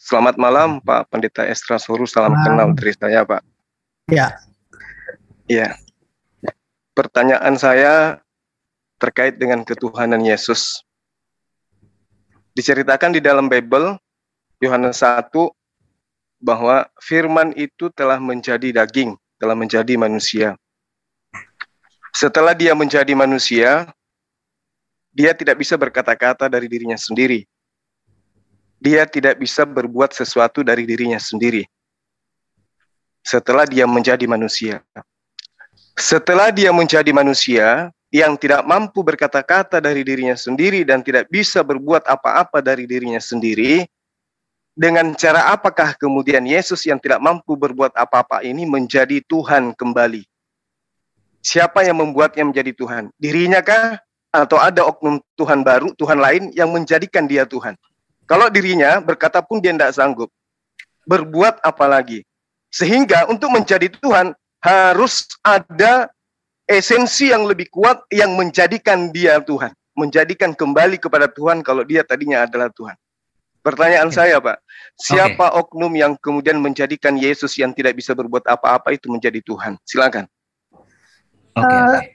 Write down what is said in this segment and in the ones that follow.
Selamat malam Pak Pendeta Estra Suru, salam kenal dari saya Pak. Ya. Ya. Pertanyaan saya terkait dengan ketuhanan Yesus. Diceritakan di dalam Bible Yohanes 1 bahwa firman itu telah menjadi daging, telah menjadi manusia. Setelah dia menjadi manusia, dia tidak bisa berkata-kata dari dirinya sendiri, dia tidak bisa berbuat sesuatu dari dirinya sendiri. Setelah dia menjadi manusia, setelah dia menjadi manusia yang tidak mampu berkata-kata dari dirinya sendiri dan tidak bisa berbuat apa-apa dari dirinya sendiri, dengan cara apakah kemudian Yesus yang tidak mampu berbuat apa-apa ini menjadi Tuhan kembali? Siapa yang membuatnya menjadi Tuhan? Dirinya kah? Atau ada oknum Tuhan baru, Tuhan lain yang menjadikan dia Tuhan? Kalau dirinya berkata pun dia tidak sanggup, berbuat apa lagi? Sehingga untuk menjadi Tuhan harus ada esensi yang lebih kuat yang menjadikan dia Tuhan, menjadikan kembali kepada Tuhan kalau dia tadinya adalah Tuhan. Pertanyaan okay. saya, Pak, siapa okay. oknum yang kemudian menjadikan Yesus yang tidak bisa berbuat apa-apa itu menjadi Tuhan? Silakan. Okay, uh, eh,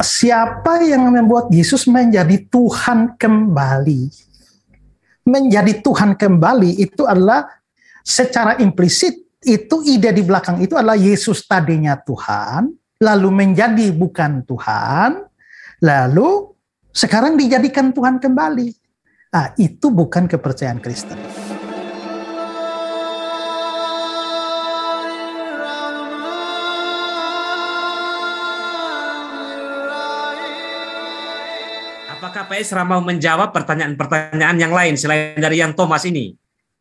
Siapa yang membuat Yesus menjadi Tuhan kembali? menjadi Tuhan kembali itu adalah secara implisit itu ide di belakang itu adalah Yesus tadinya Tuhan, lalu menjadi bukan Tuhan, lalu sekarang dijadikan Tuhan kembali. Ah, itu bukan kepercayaan Kristen. apakah Pak Isra mau menjawab pertanyaan-pertanyaan yang lain selain dari yang Thomas ini?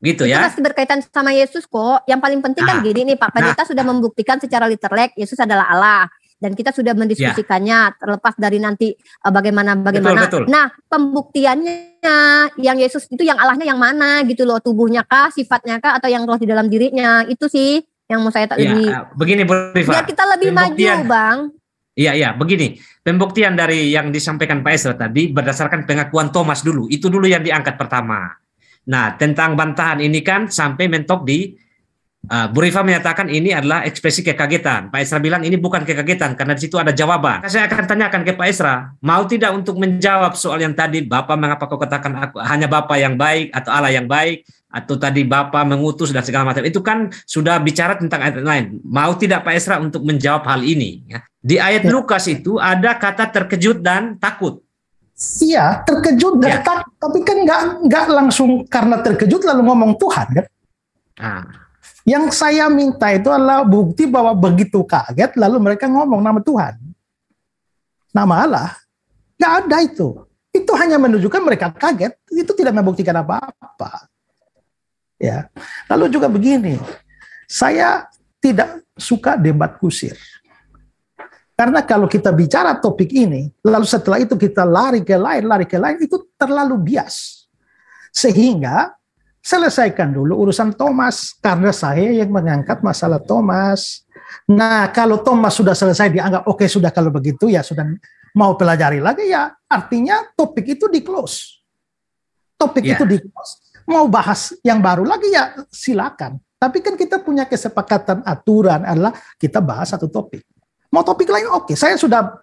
Gitu itu ya. masih berkaitan sama Yesus kok. Yang paling penting kan nah, kan gini nih Pak Pendeta nah, sudah membuktikan secara literlek Yesus adalah Allah dan kita sudah mendiskusikannya ya. terlepas dari nanti eh, bagaimana bagaimana. Betul, Nah, pembuktiannya yang Yesus itu yang Allahnya yang mana gitu loh, tubuhnya kah, sifatnya kah atau yang roh di dalam dirinya. Itu sih yang mau saya tak Ya, begini Bu Riva. Biar kita lebih maju, Bang. Iya, iya, begini. Pembuktian dari yang disampaikan Pak Esra tadi berdasarkan pengakuan Thomas dulu. Itu dulu yang diangkat pertama. Nah, tentang bantahan ini kan sampai mentok di uh, Bu menyatakan ini adalah ekspresi kekagetan. Pak Esra bilang ini bukan kekagetan karena di situ ada jawaban. Nah, saya akan tanyakan ke Pak Esra, mau tidak untuk menjawab soal yang tadi Bapak mengapa kau katakan aku, hanya Bapak yang baik atau Allah yang baik atau tadi Bapak mengutus dan segala macam. Itu kan sudah bicara tentang ayat lain. Mau tidak Pak Esra untuk menjawab hal ini ya. Di ayat ya. Lukas itu ada kata terkejut dan takut. Iya, terkejut dan ya. takut. Tapi kan nggak nggak langsung karena terkejut lalu ngomong Tuhan kan? Ah. Yang saya minta itu adalah bukti bahwa begitu kaget lalu mereka ngomong nama Tuhan, nama Allah. Nggak ada itu. Itu hanya menunjukkan mereka kaget. Itu tidak membuktikan apa-apa. Ya. Lalu juga begini, saya tidak suka debat kusir. Karena kalau kita bicara topik ini, lalu setelah itu kita lari ke lain, lari ke lain, itu terlalu bias. Sehingga selesaikan dulu urusan Thomas, karena saya yang mengangkat masalah Thomas. Nah, kalau Thomas sudah selesai dianggap, oke okay, sudah kalau begitu ya sudah mau pelajari lagi ya, artinya topik itu di close. Topik yeah. itu di close. Mau bahas yang baru lagi ya silakan. Tapi kan kita punya kesepakatan aturan adalah kita bahas satu topik mau topik lain oke okay. saya sudah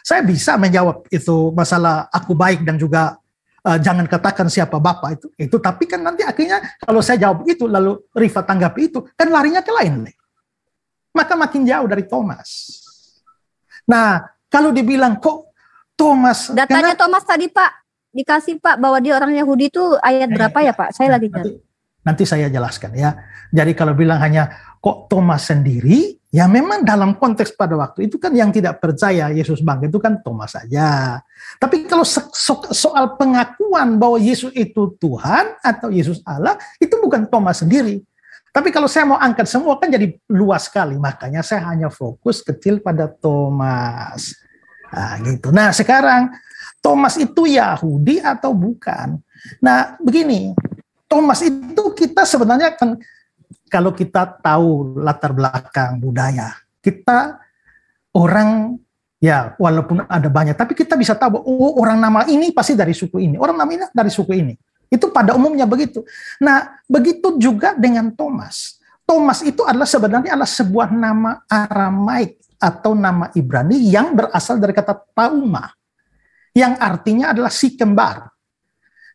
saya bisa menjawab itu masalah aku baik dan juga uh, jangan katakan siapa bapak itu itu tapi kan nanti akhirnya kalau saya jawab itu lalu Rifa tanggapi itu kan larinya ke lain nih maka makin jauh dari Thomas nah kalau dibilang kok Thomas datanya karena, Thomas tadi Pak dikasih Pak bahwa dia orang Yahudi itu ayat berapa ya Pak saya lagi nanti saya jelaskan ya jadi kalau bilang hanya kok Thomas sendiri Ya memang dalam konteks pada waktu itu kan yang tidak percaya Yesus bangkit itu kan Thomas saja. Tapi kalau so so soal pengakuan bahwa Yesus itu Tuhan atau Yesus Allah itu bukan Thomas sendiri. Tapi kalau saya mau angkat semua kan jadi luas sekali. Makanya saya hanya fokus kecil pada Thomas. Nah, gitu. Nah sekarang Thomas itu Yahudi atau bukan? Nah begini, Thomas itu kita sebenarnya kan kalau kita tahu latar belakang budaya, kita orang ya walaupun ada banyak, tapi kita bisa tahu oh orang nama ini pasti dari suku ini, orang nama ini dari suku ini. Itu pada umumnya begitu. Nah, begitu juga dengan Thomas. Thomas itu adalah sebenarnya adalah sebuah nama Aramaik atau nama Ibrani yang berasal dari kata Tauma, yang artinya adalah si kembar.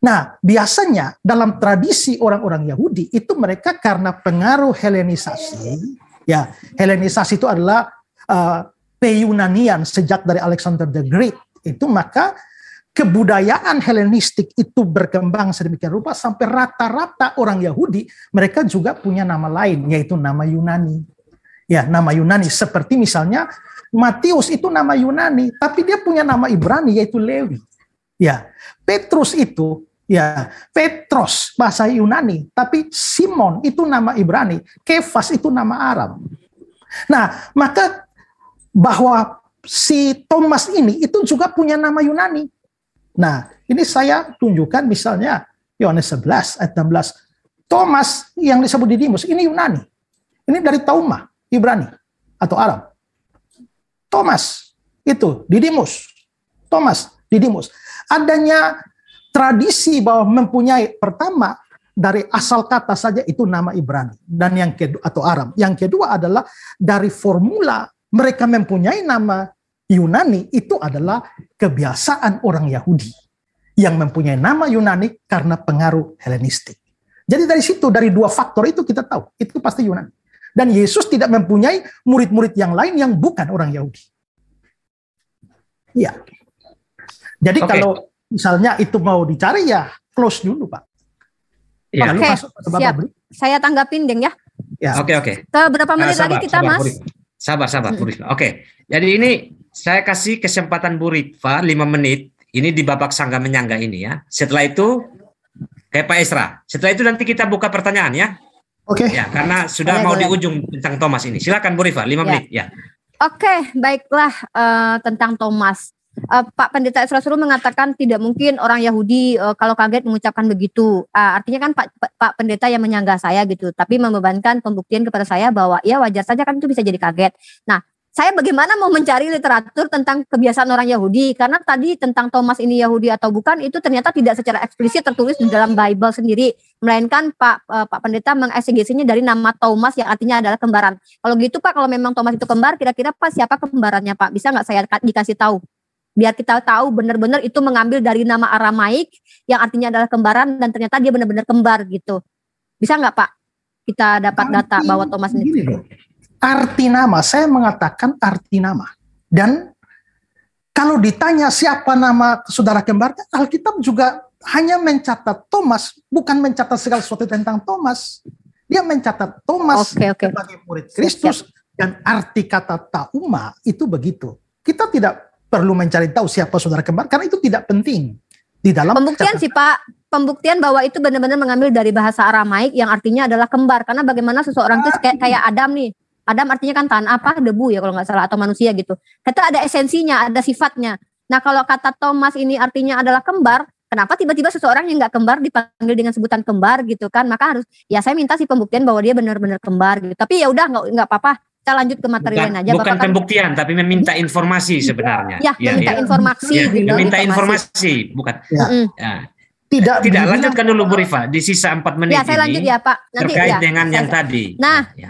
Nah, biasanya dalam tradisi orang-orang Yahudi itu mereka karena pengaruh Helenisasi, ya Helenisasi itu adalah uh, sejak dari Alexander the Great itu maka kebudayaan Helenistik itu berkembang sedemikian rupa sampai rata-rata orang Yahudi mereka juga punya nama lain yaitu nama Yunani. Ya, nama Yunani seperti misalnya Matius itu nama Yunani, tapi dia punya nama Ibrani yaitu Lewi. Ya, Petrus itu ya Petros bahasa Yunani, tapi Simon itu nama Ibrani, Kefas itu nama Arab. Nah, maka bahwa si Thomas ini itu juga punya nama Yunani. Nah, ini saya tunjukkan misalnya Yohanes 11 ayat 16. Thomas yang disebut Didimus ini Yunani. Ini dari Tauma, Ibrani atau Arab. Thomas itu Didimus. Thomas Didimus adanya tradisi bahwa mempunyai pertama dari asal kata saja itu nama Ibrani dan yang kedua atau Arab. Yang kedua adalah dari formula mereka mempunyai nama Yunani itu adalah kebiasaan orang Yahudi yang mempunyai nama Yunani karena pengaruh Helenistik. Jadi dari situ dari dua faktor itu kita tahu itu pasti Yunani. Dan Yesus tidak mempunyai murid-murid yang lain yang bukan orang Yahudi. Ya. Jadi okay. kalau misalnya itu mau dicari ya close dulu Pak. Ya. Lalu okay. Siap. berikut. Saya tanggapin Deng ya. Ya. Oke okay, oke. Okay. Berapa menit sabar, lagi kita sabar, Mas? Puri. Sabar sabar hmm. Puri. Oke. Okay. Jadi ini saya kasih kesempatan Bu Ritva lima menit. Ini di babak sangga menyangga ini ya. Setelah itu kayak Pak Esra. Setelah itu nanti kita buka pertanyaan ya. Oke. Okay. Ya, karena sudah boleh, mau di ujung tentang Thomas ini. Silakan Bu Ritva, lima ya. menit ya. Oke, okay, baiklah uh, tentang Thomas uh, Pak Pendeta Esra Suruh mengatakan tidak mungkin orang Yahudi uh, kalau kaget mengucapkan begitu. Uh, artinya kan Pak, Pak Pendeta yang menyanggah saya gitu, tapi membebankan pembuktian kepada saya bahwa ya wajar saja kan itu bisa jadi kaget. Nah, saya bagaimana mau mencari literatur tentang kebiasaan orang Yahudi karena tadi tentang Thomas ini Yahudi atau bukan itu ternyata tidak secara eksplisit tertulis di dalam Bible sendiri melainkan Pak uh, Pak Pendeta mengeksegesinya dari nama Thomas yang artinya adalah kembaran. Kalau gitu Pak kalau memang Thomas itu kembar kira-kira Pak siapa kembarannya Pak? Bisa nggak saya dikasih tahu? biar kita tahu benar-benar itu mengambil dari nama Aramaik yang artinya adalah kembaran dan ternyata dia benar-benar kembar gitu. Bisa nggak Pak kita dapat arti, data bahwa Thomas ini? arti nama, saya mengatakan arti nama. Dan kalau ditanya siapa nama saudara kembarnya, kan Alkitab juga hanya mencatat Thomas, bukan mencatat segala sesuatu tentang Thomas. Dia mencatat Thomas okay, okay. sebagai murid Kristus siap. dan arti kata tauma itu begitu. Kita tidak perlu mencari tahu siapa saudara kembar karena itu tidak penting di dalam pembuktian sih Pak pembuktian bahwa itu benar-benar mengambil dari bahasa Aramaik yang artinya adalah kembar karena bagaimana seseorang itu kayak kayak Adam nih Adam artinya kan tanah apa debu ya kalau nggak salah atau manusia gitu. Kita ada esensinya, ada sifatnya. Nah kalau kata Thomas ini artinya adalah kembar, kenapa tiba-tiba seseorang yang nggak kembar dipanggil dengan sebutan kembar gitu kan? Maka harus ya saya minta sih pembuktian bahwa dia benar-benar kembar gitu. Tapi ya udah nggak nggak apa-apa kita lanjut ke materi lain aja. Bukan Bapak kan pembuktian, tapi meminta iya. informasi sebenarnya. Ya, ya meminta ya. informasi. Ya, meminta informasi, informasi. bukan. Ya. Ya. Tidak, tidak lanjutkan dulu Bu Rifa di sisa 4 menit. Ya, saya ini, lanjut ya Pak. Nanti terkait ya, dengan yang saya. tadi. Nah, ya. ya.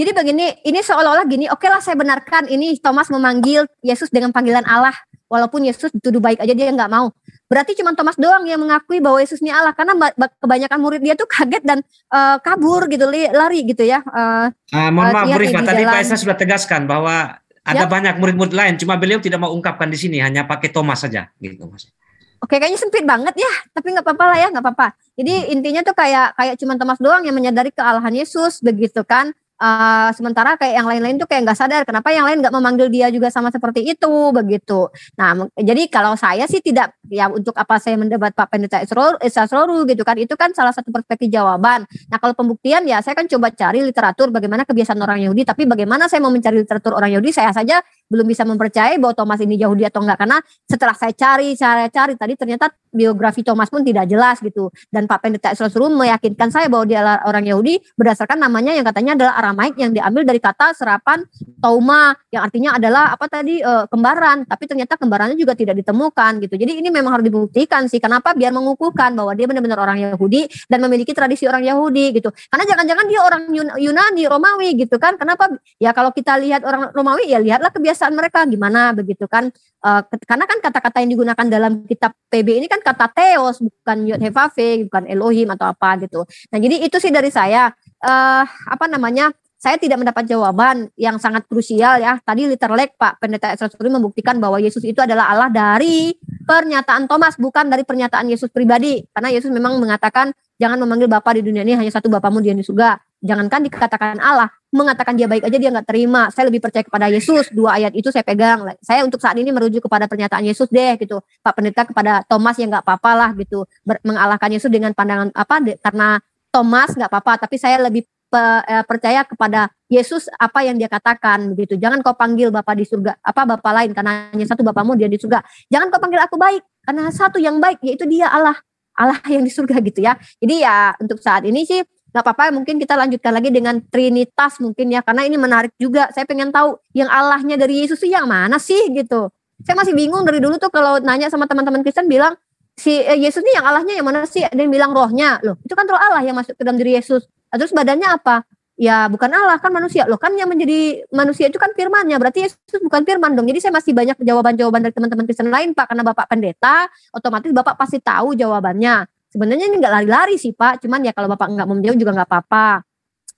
jadi begini, ini seolah-olah gini. Oke lah, saya benarkan ini Thomas memanggil Yesus dengan panggilan Allah. Walaupun Yesus dituduh baik aja dia nggak mau. Berarti cuma Thomas doang yang mengakui bahwa Yesus ini Allah karena kebanyakan murid dia tuh kaget dan uh, kabur gitu lari gitu ya. Uh, uh, mohon eh, maaf Bu Rifat, tadi Pak Esa sudah tegaskan bahwa ada ya. banyak murid-murid lain cuma beliau tidak mau ungkapkan di sini hanya pakai Thomas saja gitu Mas. Oke, kayaknya sempit banget ya, tapi nggak apa-apa lah ya, nggak apa-apa. Jadi hmm. intinya tuh kayak kayak cuma Thomas doang yang menyadari kealahan Yesus begitu kan. Eh, sementara kayak yang lain-lain tuh kayak nggak sadar kenapa yang lain nggak memanggil dia juga sama seperti itu begitu. Nah jadi kalau saya sih tidak ya untuk apa saya mendebat Pak Pendeta Isroru gitu kan itu kan salah satu perspektif jawaban. Nah kalau pembuktian ya saya kan coba cari literatur bagaimana kebiasaan orang Yahudi tapi bagaimana saya mau mencari literatur orang Yahudi saya saja belum bisa mempercayai bahwa Thomas ini Yahudi atau enggak karena setelah saya cari saya cari tadi ternyata biografi Thomas pun tidak jelas gitu dan Pak Pendeta Isrosul meyakinkan saya bahwa dia orang Yahudi berdasarkan namanya yang katanya adalah Aramaik yang diambil dari kata serapan Toma yang artinya adalah apa tadi e, kembaran tapi ternyata kembarannya juga tidak ditemukan gitu jadi ini memang harus dibuktikan sih kenapa biar mengukuhkan bahwa dia benar-benar orang Yahudi dan memiliki tradisi orang Yahudi gitu karena jangan-jangan dia orang Yunani Romawi gitu kan kenapa ya kalau kita lihat orang Romawi ya lihatlah kebiasaan kebiasaan mereka gimana begitu kan uh, karena kan kata-kata yang digunakan dalam kitab PB ini kan kata Theos bukan yod hevave bukan Elohim atau apa gitu nah jadi itu sih dari saya uh, apa namanya saya tidak mendapat jawaban yang sangat krusial ya. Tadi literlek Pak Pendeta Esra Suri membuktikan bahwa Yesus itu adalah Allah dari pernyataan Thomas, bukan dari pernyataan Yesus pribadi. Karena Yesus memang mengatakan jangan memanggil Bapa di dunia ini hanya satu Bapamu di juga Jangankan dikatakan Allah, mengatakan dia baik aja dia nggak terima. Saya lebih percaya kepada Yesus. Dua ayat itu saya pegang. Saya untuk saat ini merujuk kepada pernyataan Yesus deh gitu. Pak Pendeta kepada Thomas yang nggak apa-apa lah gitu. mengalahkan Yesus dengan pandangan apa? De karena Thomas nggak apa-apa. Tapi saya lebih pe eh, percaya kepada Yesus apa yang dia katakan begitu. Jangan kau panggil Bapa di surga apa Bapa lain karena hanya satu Bapamu dia di surga. Jangan kau panggil aku baik karena satu yang baik yaitu dia Allah. Allah yang di surga gitu ya. Jadi ya untuk saat ini sih nggak apa-apa mungkin kita lanjutkan lagi dengan Trinitas mungkin ya karena ini menarik juga saya pengen tahu yang Allahnya dari Yesus itu yang mana sih gitu saya masih bingung dari dulu tuh kalau nanya sama teman-teman Kristen bilang si eh, Yesus ini yang Allahnya yang mana sih ada yang bilang rohnya loh itu kan roh Allah yang masuk ke dalam diri Yesus nah, terus badannya apa ya bukan Allah kan manusia loh kan yang menjadi manusia itu kan firmannya berarti Yesus bukan firman dong jadi saya masih banyak jawaban-jawaban dari teman-teman Kristen lain Pak karena Bapak pendeta otomatis Bapak pasti tahu jawabannya Sebenarnya ini nggak lari-lari sih Pak, cuman ya kalau Bapak nggak mau menjawab juga nggak apa-apa.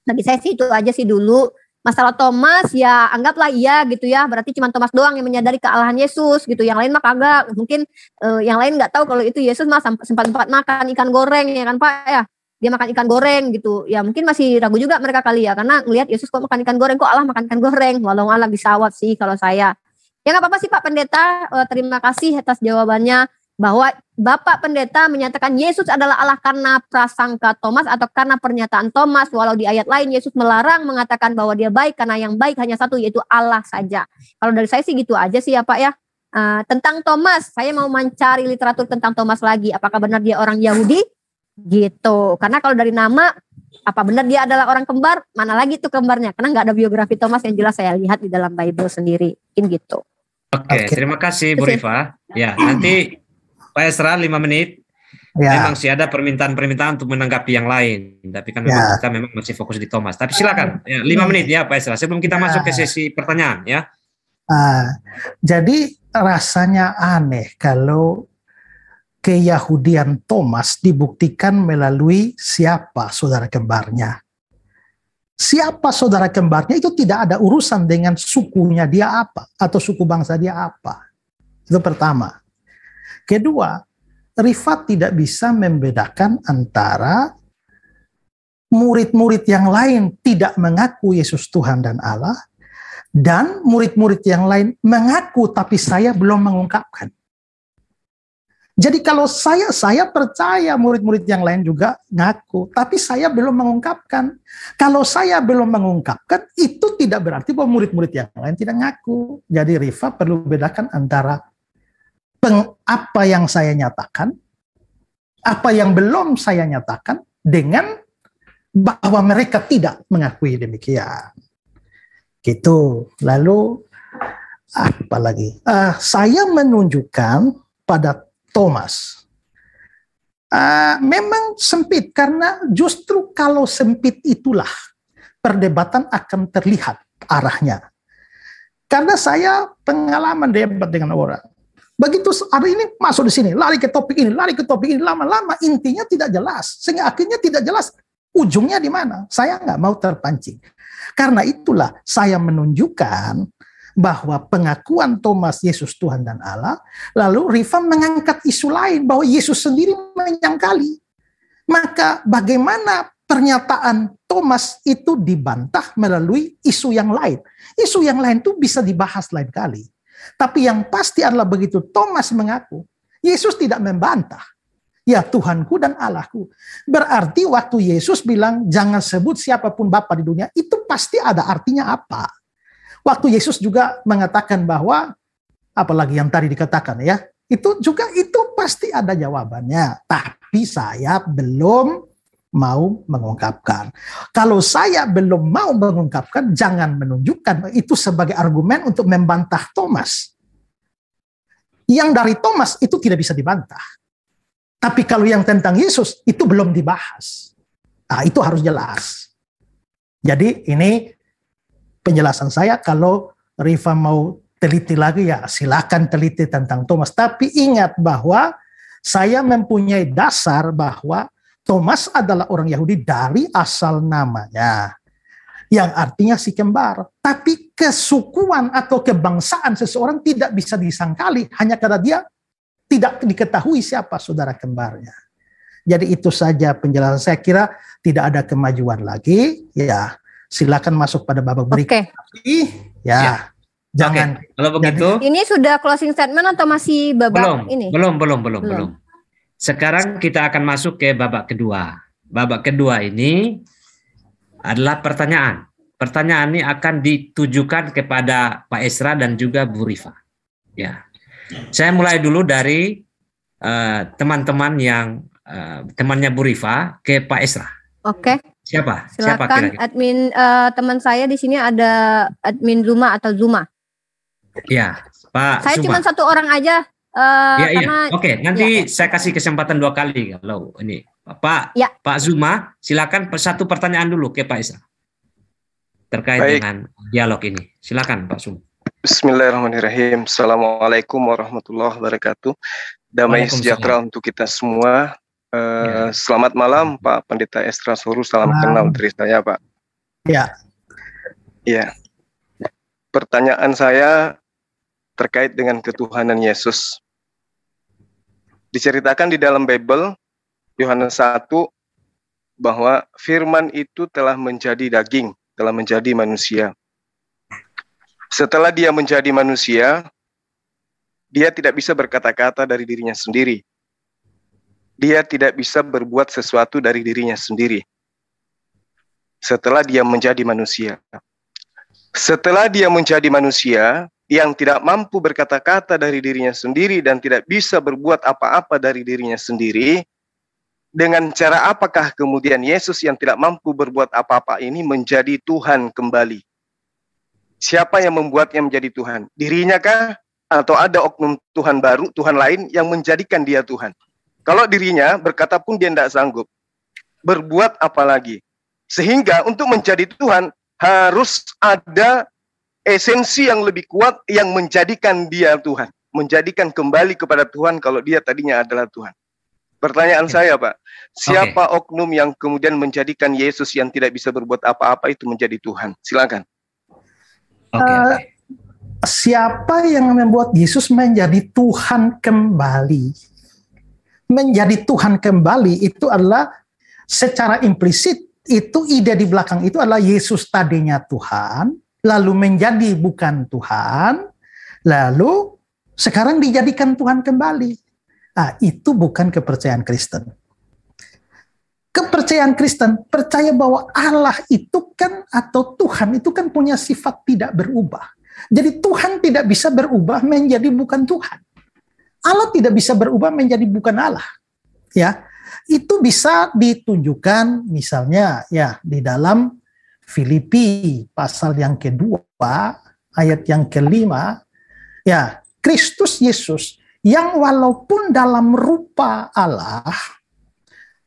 Bagi saya sih itu aja sih dulu. Masalah Thomas ya anggaplah iya gitu ya, berarti cuma Thomas doang yang menyadari kealahan Yesus gitu. Yang lain mah kagak, mungkin uh, yang lain nggak tahu kalau itu Yesus mah sempat-sempat makan ikan goreng ya kan Pak ya dia makan ikan goreng gitu ya mungkin masih ragu juga mereka kali ya karena ngelihat Yesus kok makan ikan goreng kok Allah makan ikan goreng walau Allah bisa sih kalau saya ya nggak apa-apa sih Pak Pendeta eh, terima kasih atas jawabannya bahwa Bapak Pendeta menyatakan Yesus adalah Allah karena prasangka Thomas atau karena pernyataan Thomas. Walau di ayat lain Yesus melarang mengatakan bahwa dia baik karena yang baik hanya satu yaitu Allah saja. Kalau dari saya sih gitu aja sih ya Pak ya. Uh, tentang Thomas, saya mau mencari literatur tentang Thomas lagi. Apakah benar dia orang Yahudi? Gitu. Karena kalau dari nama, apa benar dia adalah orang kembar? Mana lagi tuh kembarnya? Karena nggak ada biografi Thomas yang jelas saya lihat di dalam Bible sendiri. Mungkin gitu. Oke, okay, terima kasih Bu Riva. Ya, nanti Pak Esra lima menit. Ya. Memang sih ada permintaan-permintaan untuk menanggapi yang lain, tapi kan memang ya. kita memang masih fokus di Thomas. Tapi silakan ya, ya. menit ya Pak Esra sebelum kita ya. masuk ke sesi pertanyaan ya. Uh, jadi rasanya aneh kalau keyahudian Thomas dibuktikan melalui siapa saudara kembarnya. Siapa saudara kembarnya itu tidak ada urusan dengan sukunya dia apa atau suku bangsa dia apa. Itu pertama. Kedua, Rifat tidak bisa membedakan antara murid-murid yang lain tidak mengaku Yesus Tuhan dan Allah, dan murid-murid yang lain mengaku tapi saya belum mengungkapkan. Jadi kalau saya, saya percaya murid-murid yang lain juga ngaku, tapi saya belum mengungkapkan. Kalau saya belum mengungkapkan, itu tidak berarti bahwa murid-murid yang lain tidak ngaku. Jadi Rifa perlu bedakan antara peng, apa yang saya nyatakan, apa yang belum saya nyatakan dengan bahwa mereka tidak mengakui demikian. Gitu. Lalu apa lagi? Uh, saya menunjukkan pada Thomas. Uh, memang sempit karena justru kalau sempit itulah perdebatan akan terlihat arahnya. Karena saya pengalaman debat dengan orang Begitu hari ini masuk di sini, lari ke topik ini, lari ke topik ini, lama-lama intinya tidak jelas. Sehingga akhirnya tidak jelas ujungnya di mana. Saya nggak mau terpancing. Karena itulah saya menunjukkan bahwa pengakuan Thomas Yesus Tuhan dan Allah, lalu Rifan mengangkat isu lain bahwa Yesus sendiri menyangkali. Maka bagaimana pernyataan Thomas itu dibantah melalui isu yang lain. Isu yang lain itu bisa dibahas lain kali. Tapi yang pasti adalah begitu Thomas mengaku, Yesus tidak membantah. Ya Tuhanku dan Allahku. Berarti waktu Yesus bilang jangan sebut siapapun Bapa di dunia, itu pasti ada artinya apa. Waktu Yesus juga mengatakan bahwa, apalagi yang tadi dikatakan ya, itu juga itu pasti ada jawabannya. Tapi saya belum mau mengungkapkan. Kalau saya belum mau mengungkapkan, jangan menunjukkan itu sebagai argumen untuk membantah Thomas. Yang dari Thomas itu tidak bisa dibantah. Tapi kalau yang tentang Yesus itu belum dibahas. Nah, itu harus jelas. Jadi ini penjelasan saya kalau Riva mau teliti lagi ya silakan teliti tentang Thomas. Tapi ingat bahwa saya mempunyai dasar bahwa Thomas adalah orang Yahudi dari asal namanya yang artinya si kembar. Tapi kesukuan atau kebangsaan seseorang tidak bisa disangkali hanya karena dia tidak diketahui siapa saudara kembarnya. Jadi itu saja penjelasan saya kira tidak ada kemajuan lagi. Ya, silakan masuk pada babak berikutnya. Okay. Ya. ya. Jangan. Okay. Kalau begitu. Jadi, ini sudah closing statement atau masih babak belum, ini? Belum, belum, belum, belum. belum. Sekarang kita akan masuk ke babak kedua. Babak kedua ini adalah pertanyaan. Pertanyaan ini akan ditujukan kepada Pak Esra dan juga Bu Rifa. Ya, saya mulai dulu dari eh, teman-teman uh, yang uh, temannya Bu Rifa ke Pak Esra. Oke. Okay. Siapa? Silakan Siapa kira -kira? admin uh, teman saya di sini ada admin Zuma atau Zuma. Ya, Pak. Saya cuma satu orang aja Uh, ya, karena, ya. Oke, nanti ya, ya. saya kasih kesempatan dua kali kalau ini Pak ya. Pak Zuma, silakan satu pertanyaan dulu ke Pak Isa terkait Baik. dengan dialog ini. Silakan Pak Zuma. Bismillahirrahmanirrahim. Assalamualaikum warahmatullahi wabarakatuh. Damai sejahtera untuk kita semua. Uh, ya. Selamat malam Pak Pendeta Estra Suru. Salam malam. kenal dari saya Pak. Ya. Ya. Pertanyaan saya terkait dengan ketuhanan Yesus diceritakan di dalam Bible Yohanes 1 bahwa firman itu telah menjadi daging, telah menjadi manusia. Setelah dia menjadi manusia, dia tidak bisa berkata-kata dari dirinya sendiri. Dia tidak bisa berbuat sesuatu dari dirinya sendiri. Setelah dia menjadi manusia. Setelah dia menjadi manusia, yang tidak mampu berkata-kata dari dirinya sendiri dan tidak bisa berbuat apa-apa dari dirinya sendiri, dengan cara apakah kemudian Yesus yang tidak mampu berbuat apa-apa ini menjadi Tuhan kembali? Siapa yang membuatnya menjadi Tuhan? Dirinya kah? Atau ada oknum Tuhan baru, Tuhan lain yang menjadikan dia Tuhan? Kalau dirinya berkata pun dia tidak sanggup. Berbuat apa lagi? Sehingga untuk menjadi Tuhan harus ada esensi yang lebih kuat yang menjadikan dia Tuhan, menjadikan kembali kepada Tuhan kalau dia tadinya adalah Tuhan. Pertanyaan okay. saya, Pak, siapa okay. oknum yang kemudian menjadikan Yesus yang tidak bisa berbuat apa-apa itu menjadi Tuhan? Silakan. Okay, uh, eh, Siapa yang membuat Yesus menjadi Tuhan kembali? Menjadi Tuhan kembali itu adalah secara implisit itu ide di belakang itu adalah Yesus tadinya Tuhan, lalu menjadi bukan Tuhan, lalu sekarang dijadikan Tuhan kembali. Nah, itu bukan kepercayaan Kristen. Kepercayaan Kristen percaya bahwa Allah itu kan atau Tuhan itu kan punya sifat tidak berubah. Jadi Tuhan tidak bisa berubah menjadi bukan Tuhan. Allah tidak bisa berubah menjadi bukan Allah. Ya. Itu bisa ditunjukkan misalnya ya di dalam Filipi pasal yang kedua ayat yang kelima ya Kristus Yesus yang walaupun dalam rupa Allah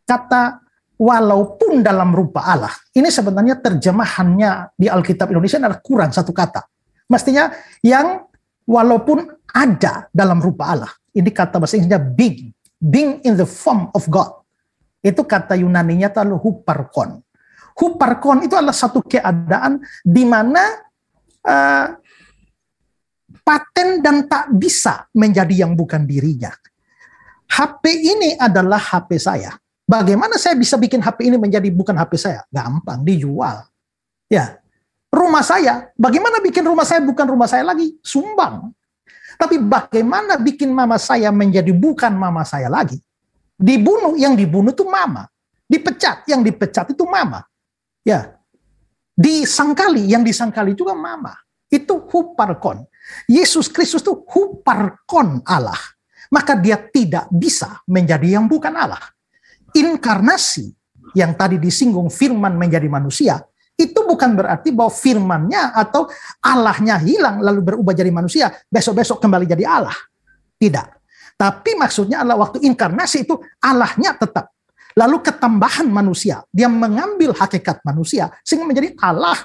kata walaupun dalam rupa Allah ini sebenarnya terjemahannya di Alkitab Indonesia adalah kurang satu kata mestinya yang walaupun ada dalam rupa Allah ini kata bahasa Inggrisnya being being in the form of God itu kata Yunani-nya talu huparkon Huparkon itu adalah satu keadaan di mana uh, paten dan tak bisa menjadi yang bukan dirinya. HP ini adalah HP saya. Bagaimana saya bisa bikin HP ini menjadi bukan HP saya? Gampang, dijual. Ya. Rumah saya, bagaimana bikin rumah saya bukan rumah saya lagi? Sumbang. Tapi bagaimana bikin mama saya menjadi bukan mama saya lagi? Dibunuh, yang dibunuh itu mama. Dipecat, yang dipecat itu mama. Ya, disangkali yang disangkali juga kan mama itu huparkon. Yesus Kristus itu huparkon Allah. Maka dia tidak bisa menjadi yang bukan Allah. Inkarnasi yang tadi disinggung firman menjadi manusia itu bukan berarti bahwa firmannya atau Allahnya hilang lalu berubah jadi manusia, besok-besok kembali jadi Allah. Tidak. Tapi maksudnya adalah waktu inkarnasi itu Allahnya tetap. Lalu ketambahan manusia, dia mengambil hakikat manusia sehingga menjadi Allah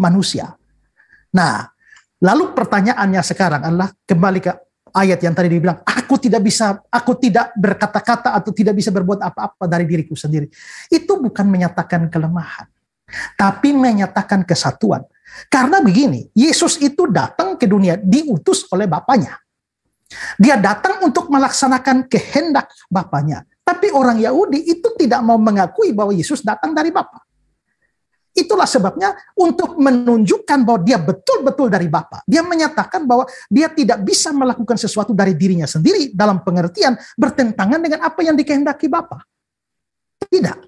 manusia. Nah, lalu pertanyaannya sekarang adalah kembali ke ayat yang tadi dibilang, aku tidak bisa, aku tidak berkata-kata atau tidak bisa berbuat apa-apa dari diriku sendiri. Itu bukan menyatakan kelemahan, tapi menyatakan kesatuan. Karena begini, Yesus itu datang ke dunia diutus oleh Bapaknya. Dia datang untuk melaksanakan kehendak Bapaknya. Tapi orang Yahudi itu tidak mau mengakui bahwa Yesus datang dari Bapa. Itulah sebabnya untuk menunjukkan bahwa dia betul-betul dari Bapa. Dia menyatakan bahwa dia tidak bisa melakukan sesuatu dari dirinya sendiri dalam pengertian bertentangan dengan apa yang dikehendaki Bapa. Tidak.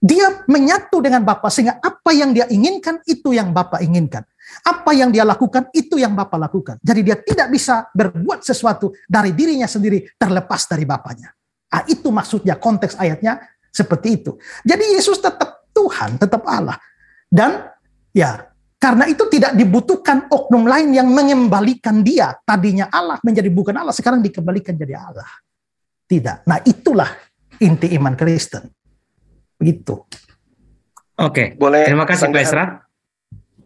Dia menyatu dengan Bapa sehingga apa yang dia inginkan itu yang Bapa inginkan. Apa yang dia lakukan itu yang Bapa lakukan. Jadi dia tidak bisa berbuat sesuatu dari dirinya sendiri terlepas dari Bapaknya. Ah, itu maksudnya konteks ayatnya seperti itu. Jadi Yesus tetap Tuhan, tetap Allah. Dan ya karena itu tidak dibutuhkan oknum lain yang mengembalikan dia. Tadinya Allah menjadi bukan Allah, sekarang dikembalikan jadi Allah. Tidak. Nah itulah inti iman Kristen. Begitu. Oke, Boleh terima kasih Pak Isra.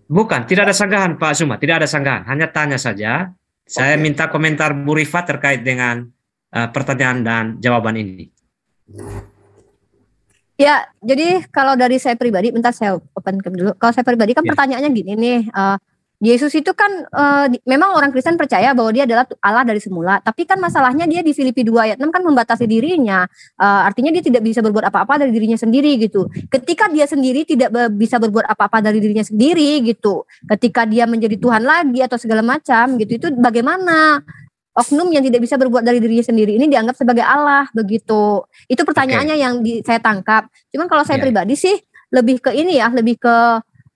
Bukan, tidak ada sanggahan Pak Suma, tidak ada sanggahan. Hanya tanya saja. Saya Oke. minta komentar Bu Rifa terkait dengan Eh, pertanyaan dan jawaban ini. Ya, jadi kalau dari saya pribadi, bentar saya open cam dulu. Kalau saya pribadi kan ya. pertanyaannya gini nih, uh, Yesus itu kan uh, di, memang orang Kristen percaya bahwa dia adalah Allah dari semula, tapi kan masalahnya dia di Filipi 2 ayat 6 kan membatasi dirinya. Uh, artinya dia tidak bisa berbuat apa-apa dari dirinya sendiri gitu. Ketika dia sendiri tidak be bisa berbuat apa-apa dari dirinya sendiri gitu. Ketika dia menjadi Tuhan lagi atau segala macam gitu, itu bagaimana? oknum yang tidak bisa berbuat dari dirinya sendiri ini dianggap sebagai Allah begitu. Itu pertanyaannya okay. yang di, saya tangkap. Cuman kalau saya yeah. pribadi sih lebih ke ini ya, lebih ke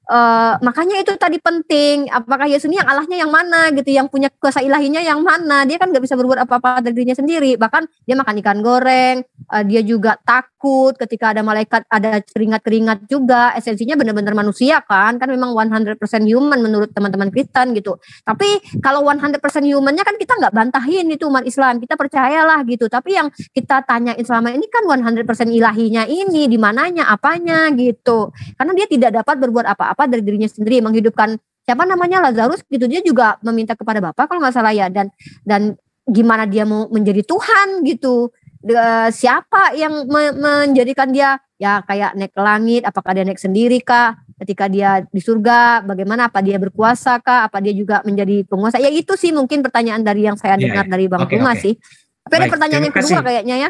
Uh, makanya itu tadi penting apakah Yesus ini yang Allahnya yang mana gitu yang punya kuasa ilahinya yang mana dia kan nggak bisa berbuat apa-apa dari dirinya sendiri bahkan dia makan ikan goreng uh, dia juga takut ketika ada malaikat ada keringat-keringat juga esensinya benar-benar manusia kan kan memang 100% human menurut teman-teman Kristen gitu tapi kalau 100% humannya kan kita nggak bantahin itu umat Islam kita percayalah gitu tapi yang kita tanya selama ini kan 100% ilahinya ini di mananya apanya gitu karena dia tidak dapat berbuat apa-apa apa dari dirinya sendiri menghidupkan siapa namanya Lazarus gitu dia juga meminta kepada Bapak kalau nggak salah ya dan dan gimana dia mau menjadi Tuhan gitu eh, siapa yang me menjadikan dia ya kayak naik ke langit apakah dia naik sendiri kah ketika dia di surga bagaimana apa dia berkuasa kah apa dia juga menjadi penguasa ya itu sih mungkin pertanyaan dari yang saya iya, dengar yeah, dari Bang okay, Bunga okay. sih tapi Baik, ada pertanyaan yang kedua kayaknya ya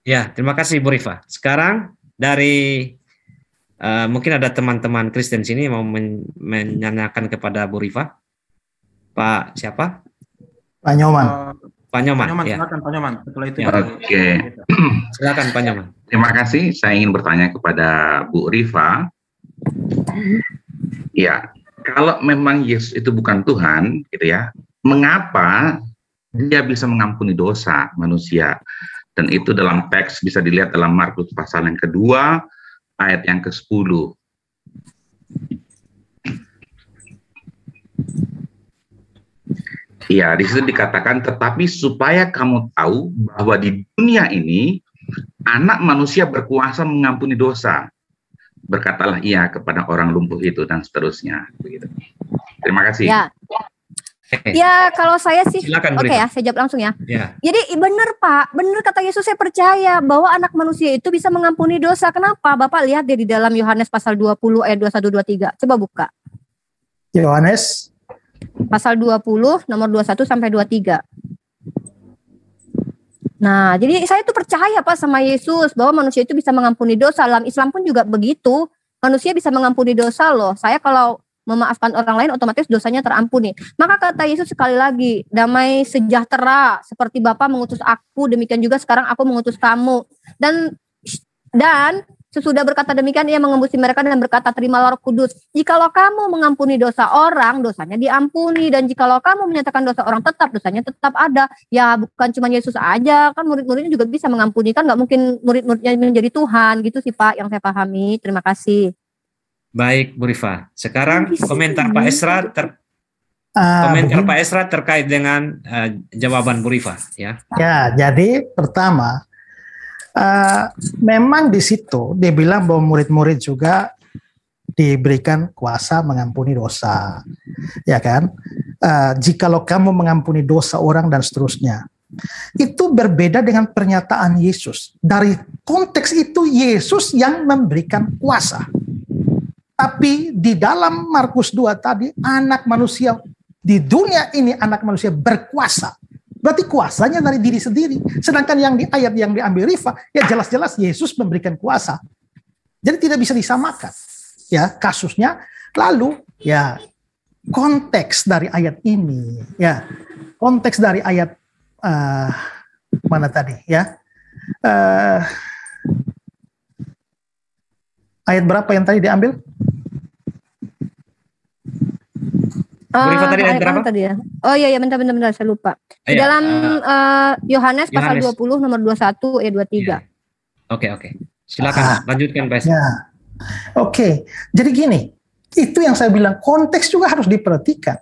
ya terima kasih Bu Rifa sekarang dari Eh, mungkin ada teman-teman Kristen sini mau men menanyakan kepada Bu Riva, Pak siapa? Pak Nyoman. Eh, Pak Nyoman, Nyoman ya. silakan Pak Nyoman. Setelah itu. Ya. Oke. Okay. silakan Pak Nyoman. Terima kasih. Saya ingin bertanya kepada Bu Riva, Ya, kalau memang Yesus itu bukan Tuhan, gitu ya. Mengapa dia bisa mengampuni dosa manusia? Dan itu dalam teks bisa dilihat dalam Markus pasal yang kedua, ayat yang ke-10. Iya, di situ dikatakan tetapi supaya kamu tahu bahwa di dunia ini anak manusia berkuasa mengampuni dosa. Berkatalah ia kepada orang lumpuh itu dan seterusnya. Begitu. Terima kasih. Ya, Ya kalau saya sih, oke okay ya, saya jawab langsung ya. ya. Jadi benar Pak, benar kata Yesus saya percaya bahwa anak manusia itu bisa mengampuni dosa. Kenapa? Bapak lihat dia di dalam Yohanes pasal 20 ayat 21 23. Coba buka. Yohanes pasal 20 nomor 21 sampai 23. Nah, jadi saya itu percaya Pak sama Yesus bahwa manusia itu bisa mengampuni dosa. Dalam Islam pun juga begitu. Manusia bisa mengampuni dosa loh. Saya kalau memaafkan orang lain otomatis dosanya terampuni. Maka kata Yesus sekali lagi, damai sejahtera seperti Bapa mengutus aku, demikian juga sekarang aku mengutus kamu. Dan dan sesudah berkata demikian ia mengembusi mereka dan berkata terimalah Roh Kudus. Jikalau kamu mengampuni dosa orang, dosanya diampuni dan jikalau kamu menyatakan dosa orang tetap dosanya tetap ada. Ya bukan cuma Yesus aja, kan murid-muridnya juga bisa mengampuni kan nggak mungkin murid-muridnya menjadi Tuhan gitu sih Pak yang saya pahami. Terima kasih. Baik, Bu Rifa. Sekarang komentar Pak Esra ter ah, komentar Pak Esra terkait dengan uh, jawaban Bu Rifa, ya. Ya, jadi pertama uh, memang di situ dia bilang bahwa murid-murid juga diberikan kuasa mengampuni dosa. Ya kan? Uh, eh, jikalau kamu mengampuni dosa orang dan seterusnya. Itu berbeda dengan pernyataan Yesus. Dari konteks itu Yesus yang memberikan kuasa tapi di dalam Markus 2 tadi anak manusia di dunia ini anak manusia berkuasa. Berarti kuasanya dari diri sendiri. Sedangkan yang di ayat yang diambil Rifa, ya jelas-jelas Yesus memberikan kuasa. Jadi tidak bisa disamakan. Ya, kasusnya lalu ya konteks dari ayat ini, ya. Konteks dari ayat uh, mana tadi, ya? Uh, ayat berapa yang tadi diambil? Uh, tadi ayat berapa? Tadi ya? Oh iya iya bentar bentar bentar saya lupa. Di oh, iya, dalam eh, eh, Yohanes uh, pasal 20 nomor 21 ayat 23. Iya. Oke oke. Silakan ah, lanjutkan Pak. Ya. Oke. Jadi gini, itu yang saya bilang konteks juga harus diperhatikan.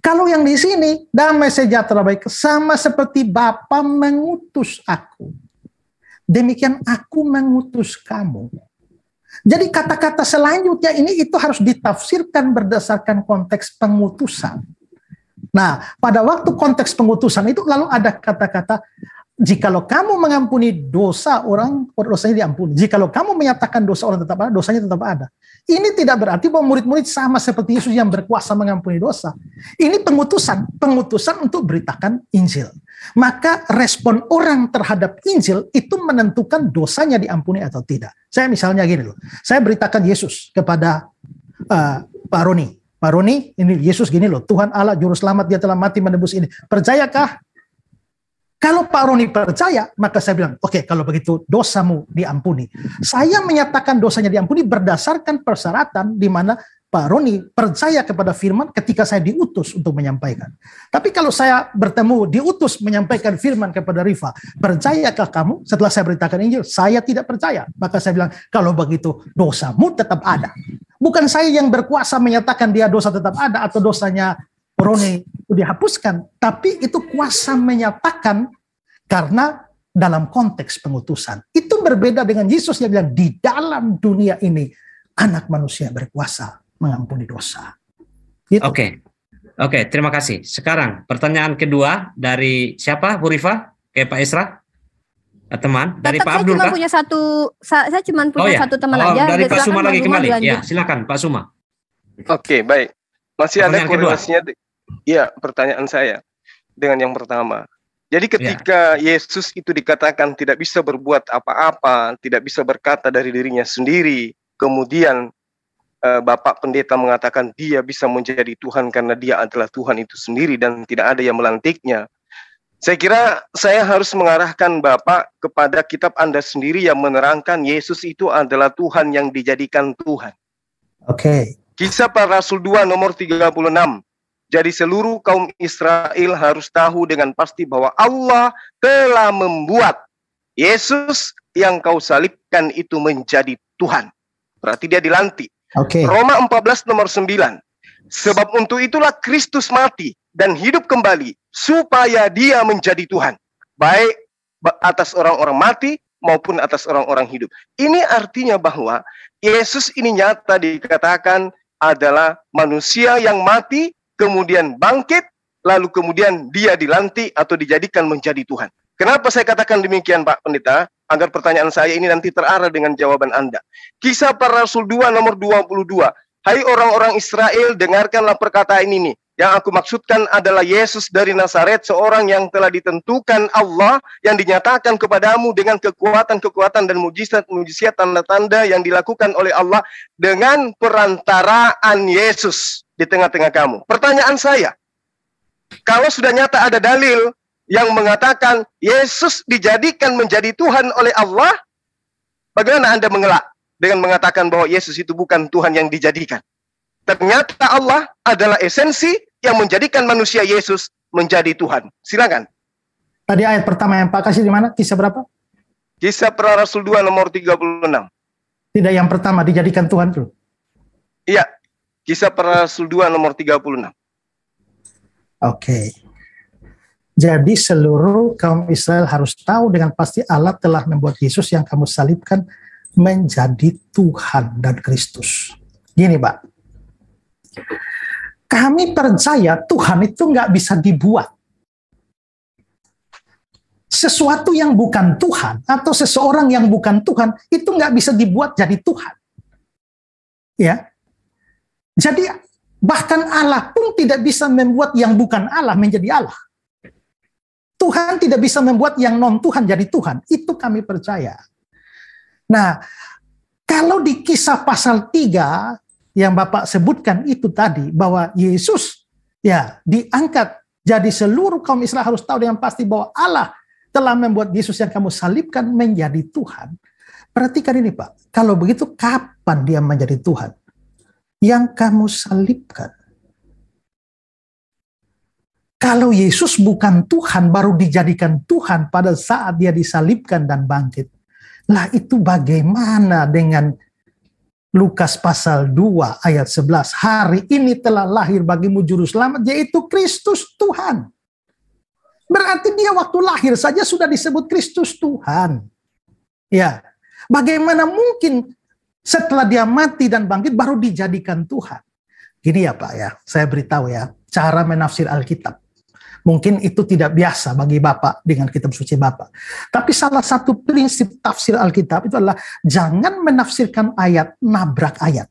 Kalau yang di sini damai sejahtera baik sama seperti Bapa mengutus aku. Demikian aku mengutus kamu. Jadi kata-kata selanjutnya ini itu harus ditafsirkan berdasarkan konteks pengutusan. Nah, pada waktu konteks pengutusan itu lalu ada kata-kata jikalau kamu mengampuni dosa orang, oh, dosanya diampuni. Jikalau kamu menyatakan dosa orang tetap ada, dosanya tetap ada. Ini tidak berarti bahwa murid-murid sama seperti Yesus yang berkuasa mengampuni dosa. Ini pengutusan, pengutusan untuk beritakan Injil maka respon orang terhadap Injil itu menentukan dosanya diampuni atau tidak. Saya misalnya gini loh, saya beritakan Yesus kepada uh, Pak Roni. Pak Roni, ini Yesus gini loh, Tuhan Allah juru selamat dia telah mati menebus ini. Percayakah? Kalau Pak Roni percaya, maka saya bilang, oke okay, kalau begitu dosamu diampuni. Saya menyatakan dosanya diampuni berdasarkan persyaratan di mana Pak Roni percaya kepada firman ketika saya diutus untuk menyampaikan. Tapi kalau saya bertemu diutus menyampaikan firman kepada Rifa, percayakah kamu setelah saya beritakan Injil? Saya tidak percaya. Maka saya bilang, kalau begitu dosamu tetap ada. Bukan saya yang berkuasa menyatakan dia dosa tetap ada atau dosanya Roni dihapuskan, tapi itu kuasa menyatakan karena dalam konteks pengutusan. Itu berbeda dengan Yesus yang bilang di dalam dunia ini anak manusia berkuasa mengampuni dosa. Gitu. Oke. Okay. Oke, okay, terima kasih. Sekarang pertanyaan kedua dari siapa? Hurifa? Kayak Pak Isra? Eh, teman dari Pak Abdul saya cuma punya satu saya cuma punya oh, ya? satu teman oh, aja. Dari Pak Suma lagi kembali. Ya, silakan Pak Suma. Oke, okay, baik. Masih pertanyaan ada korelasinya. Iya, pertanyaan saya dengan yang pertama. Jadi iya. ketika ya. Yesus itu dikatakan tidak bisa berbuat apa-apa, tidak bisa berkata dari dirinya sendiri, kemudian Eh, Bapak Pendeta mengatakan dia bisa menjadi Tuhan karena dia adalah Tuhan itu sendiri dan tidak ada yang melantiknya. Saya kira saya harus mengarahkan Bapak kepada kitab Anda sendiri yang menerangkan Yesus itu adalah Tuhan yang dijadikan Tuhan. Oke. Okay. Kisah para Rasul 2 nomor 36. Jadi seluruh kaum Israel harus tahu dengan pasti bahwa Allah telah membuat Yesus yang kau salibkan itu menjadi Tuhan. Berarti dia dilantik. Okay. Roma 14 nomor 9. Sebab untuk itulah Kristus mati dan hidup kembali supaya dia menjadi Tuhan. Baik atas orang-orang mati maupun atas orang-orang hidup. Ini artinya bahwa Yesus ini nyata dikatakan adalah manusia yang mati, kemudian bangkit, lalu kemudian dia dilantik atau dijadikan menjadi Tuhan. Kenapa saya katakan demikian Pak Pendeta? Agar pertanyaan saya ini nanti terarah dengan jawaban Anda. Kisah para Rasul 2 nomor 22. Hai orang-orang Israel, dengarkanlah perkataan ini. Yang aku maksudkan adalah Yesus dari Nazaret, seorang yang telah ditentukan Allah yang dinyatakan kepadamu dengan kekuatan-kekuatan dan mujizat-mujizat tanda-tanda yang dilakukan oleh Allah dengan perantaraan Yesus di tengah-tengah kamu. Pertanyaan saya, kalau sudah nyata ada dalil yang mengatakan Yesus dijadikan menjadi Tuhan oleh Allah, bagaimana Anda mengelak dengan mengatakan bahwa Yesus itu bukan Tuhan yang dijadikan? Ternyata Allah adalah esensi yang menjadikan manusia Yesus menjadi Tuhan. Silakan. Tadi ayat pertama yang Pak kasih di mana? Kisah berapa? Kisah Para Rasul 2 nomor 36. Tidak yang pertama dijadikan Tuhan tuh? Iya. Kisah Para Rasul 2 nomor 36. Oke. Okay. Jadi seluruh kaum Israel harus tahu dengan pasti Allah telah membuat Yesus yang kamu salibkan menjadi Tuhan dan Kristus. Gini, Pak. Kami percaya Tuhan itu nggak bisa dibuat. Sesuatu yang bukan Tuhan atau seseorang yang bukan Tuhan itu nggak bisa dibuat jadi Tuhan. Ya, jadi bahkan Allah pun tidak bisa membuat yang bukan Allah menjadi Allah. Tuhan tidak bisa membuat yang non Tuhan jadi Tuhan. Itu kami percaya. Nah, kalau di kisah pasal 3 yang Bapak sebutkan itu tadi bahwa Yesus ya diangkat jadi seluruh kaum Israel harus tahu dengan pasti bahwa Allah telah membuat Yesus yang kamu salibkan menjadi Tuhan. Perhatikan ini Pak, kalau begitu kapan dia menjadi Tuhan? Yang kamu salibkan. Kalau Yesus bukan Tuhan, baru dijadikan Tuhan pada saat dia disalibkan dan bangkit. Lah itu bagaimana dengan Lukas pasal 2 ayat 11. Hari ini telah lahir bagimu juru selamat, yaitu Kristus Tuhan. Berarti dia waktu lahir saja sudah disebut Kristus Tuhan. Ya, bagaimana mungkin setelah dia mati dan bangkit baru dijadikan Tuhan? Gini ya Pak ya, saya beritahu ya, cara menafsir Alkitab. Mungkin itu tidak biasa bagi Bapak dengan kitab suci Bapak. Tapi salah satu prinsip tafsir Alkitab itu adalah jangan menafsirkan ayat nabrak ayat.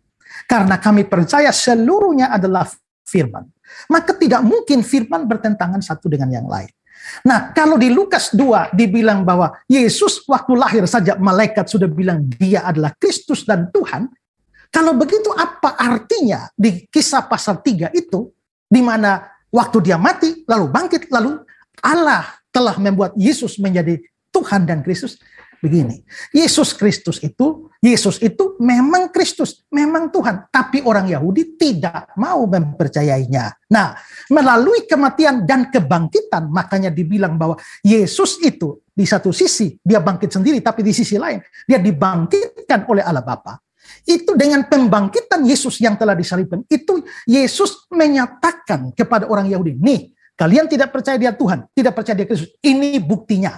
Karena kami percaya seluruhnya adalah firman. Maka tidak mungkin firman bertentangan satu dengan yang lain. Nah, kalau di Lukas 2 dibilang bahwa Yesus waktu lahir saja malaikat sudah bilang dia adalah Kristus dan Tuhan, kalau begitu apa artinya di kisah pasal 3 itu di mana Waktu dia mati, lalu bangkit, lalu Allah telah membuat Yesus menjadi Tuhan dan Kristus. Begini, Yesus Kristus itu, Yesus itu memang Kristus, memang Tuhan. Tapi orang Yahudi tidak mau mempercayainya. Nah, melalui kematian dan kebangkitan, makanya dibilang bahwa Yesus itu di satu sisi dia bangkit sendiri, tapi di sisi lain dia dibangkitkan oleh Allah Bapa. Itu dengan pembangkitan Yesus yang telah disalibkan. Itu Yesus menyatakan kepada orang Yahudi, nih kalian tidak percaya dia Tuhan, tidak percaya dia Kristus. Ini buktinya.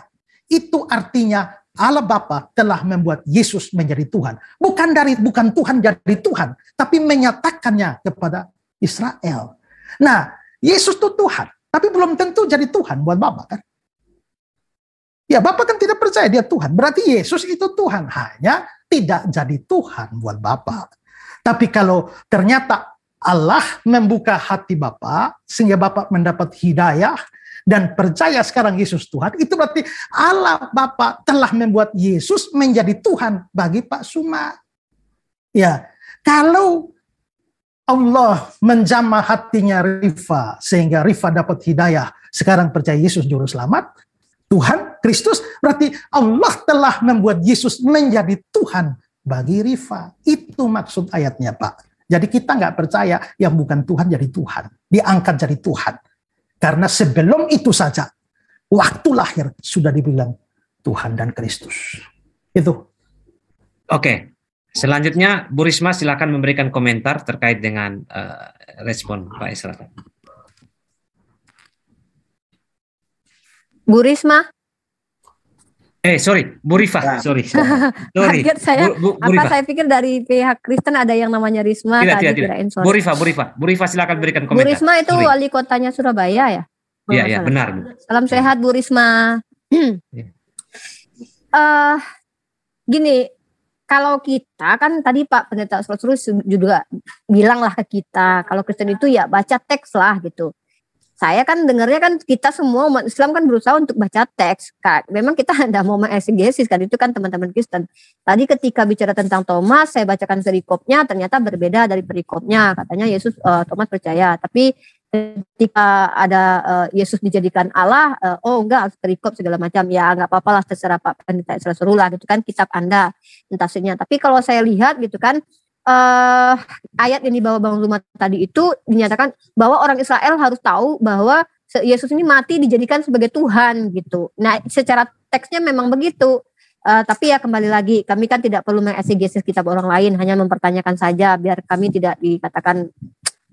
Itu artinya Allah Bapa telah membuat Yesus menjadi Tuhan. Bukan dari bukan Tuhan jadi Tuhan, tapi menyatakannya kepada Israel. Nah, Yesus itu Tuhan, tapi belum tentu jadi Tuhan buat Bapak kan? Ya, Bapak kan tidak percaya dia Tuhan. Berarti Yesus itu Tuhan. Hanya tidak jadi Tuhan buat Bapak. Tapi kalau ternyata Allah membuka hati Bapak sehingga Bapak mendapat hidayah dan percaya sekarang Yesus Tuhan, itu berarti Allah bapak telah membuat Yesus menjadi Tuhan bagi Pak Suma. Ya, kalau Allah menjamah hatinya Rifa sehingga Rifa dapat hidayah, sekarang percaya Yesus juru selamat, Tuhan Kristus berarti Allah telah membuat Yesus menjadi Tuhan bagi Rifa. Itu maksud ayatnya Pak. Jadi kita nggak percaya yang bukan Tuhan jadi Tuhan. Diangkat jadi Tuhan. Karena sebelum itu saja, waktu lahir sudah dibilang Tuhan dan Kristus. Itu. Oke. Selanjutnya Bu Risma silakan memberikan komentar terkait dengan uh, respon Pak Isra. Bu Risma? Eh sorry, Bu Rifa, ya. Nah. sorry. sorry. Target saya, Bu, Bu, Bu Rifa. apa saya pikir dari pihak Kristen ada yang namanya Risma tidak, tadi tidak, tidak. Bu Rifa, Bu Rifa, Bu Rifa silakan berikan komentar. Bu Risma itu sorry. wali kotanya Surabaya ya? Iya, iya, benar. Bu. Salam sehat Bu Risma. uh, gini, kalau kita kan tadi Pak Pendeta Rasul juga bilang lah ke kita kalau Kristen itu ya baca teks lah gitu saya kan dengarnya kan kita semua umat Islam kan berusaha untuk baca teks kan. Memang kita tidak mau mengesegesis kan itu kan teman-teman Kristen. Tadi ketika bicara tentang Thomas, saya bacakan perikopnya ternyata berbeda dari perikopnya. Katanya Yesus uh, Thomas percaya, tapi ketika ada uh, Yesus dijadikan Allah, uh, oh enggak harus perikop segala macam. Ya enggak apa apa lah terserah Pak Pendeta Isra lah gitu kan kitab Anda tentasinya. Tapi kalau saya lihat gitu kan uh, ayat yang dibawa Bang Zuma tadi itu dinyatakan bahwa orang Israel harus tahu bahwa Yesus ini mati dijadikan sebagai Tuhan gitu. Nah, secara teksnya memang begitu. Uh, tapi ya kembali lagi kami kan tidak perlu mengesegesis kitab orang lain, hanya mempertanyakan saja biar kami tidak dikatakan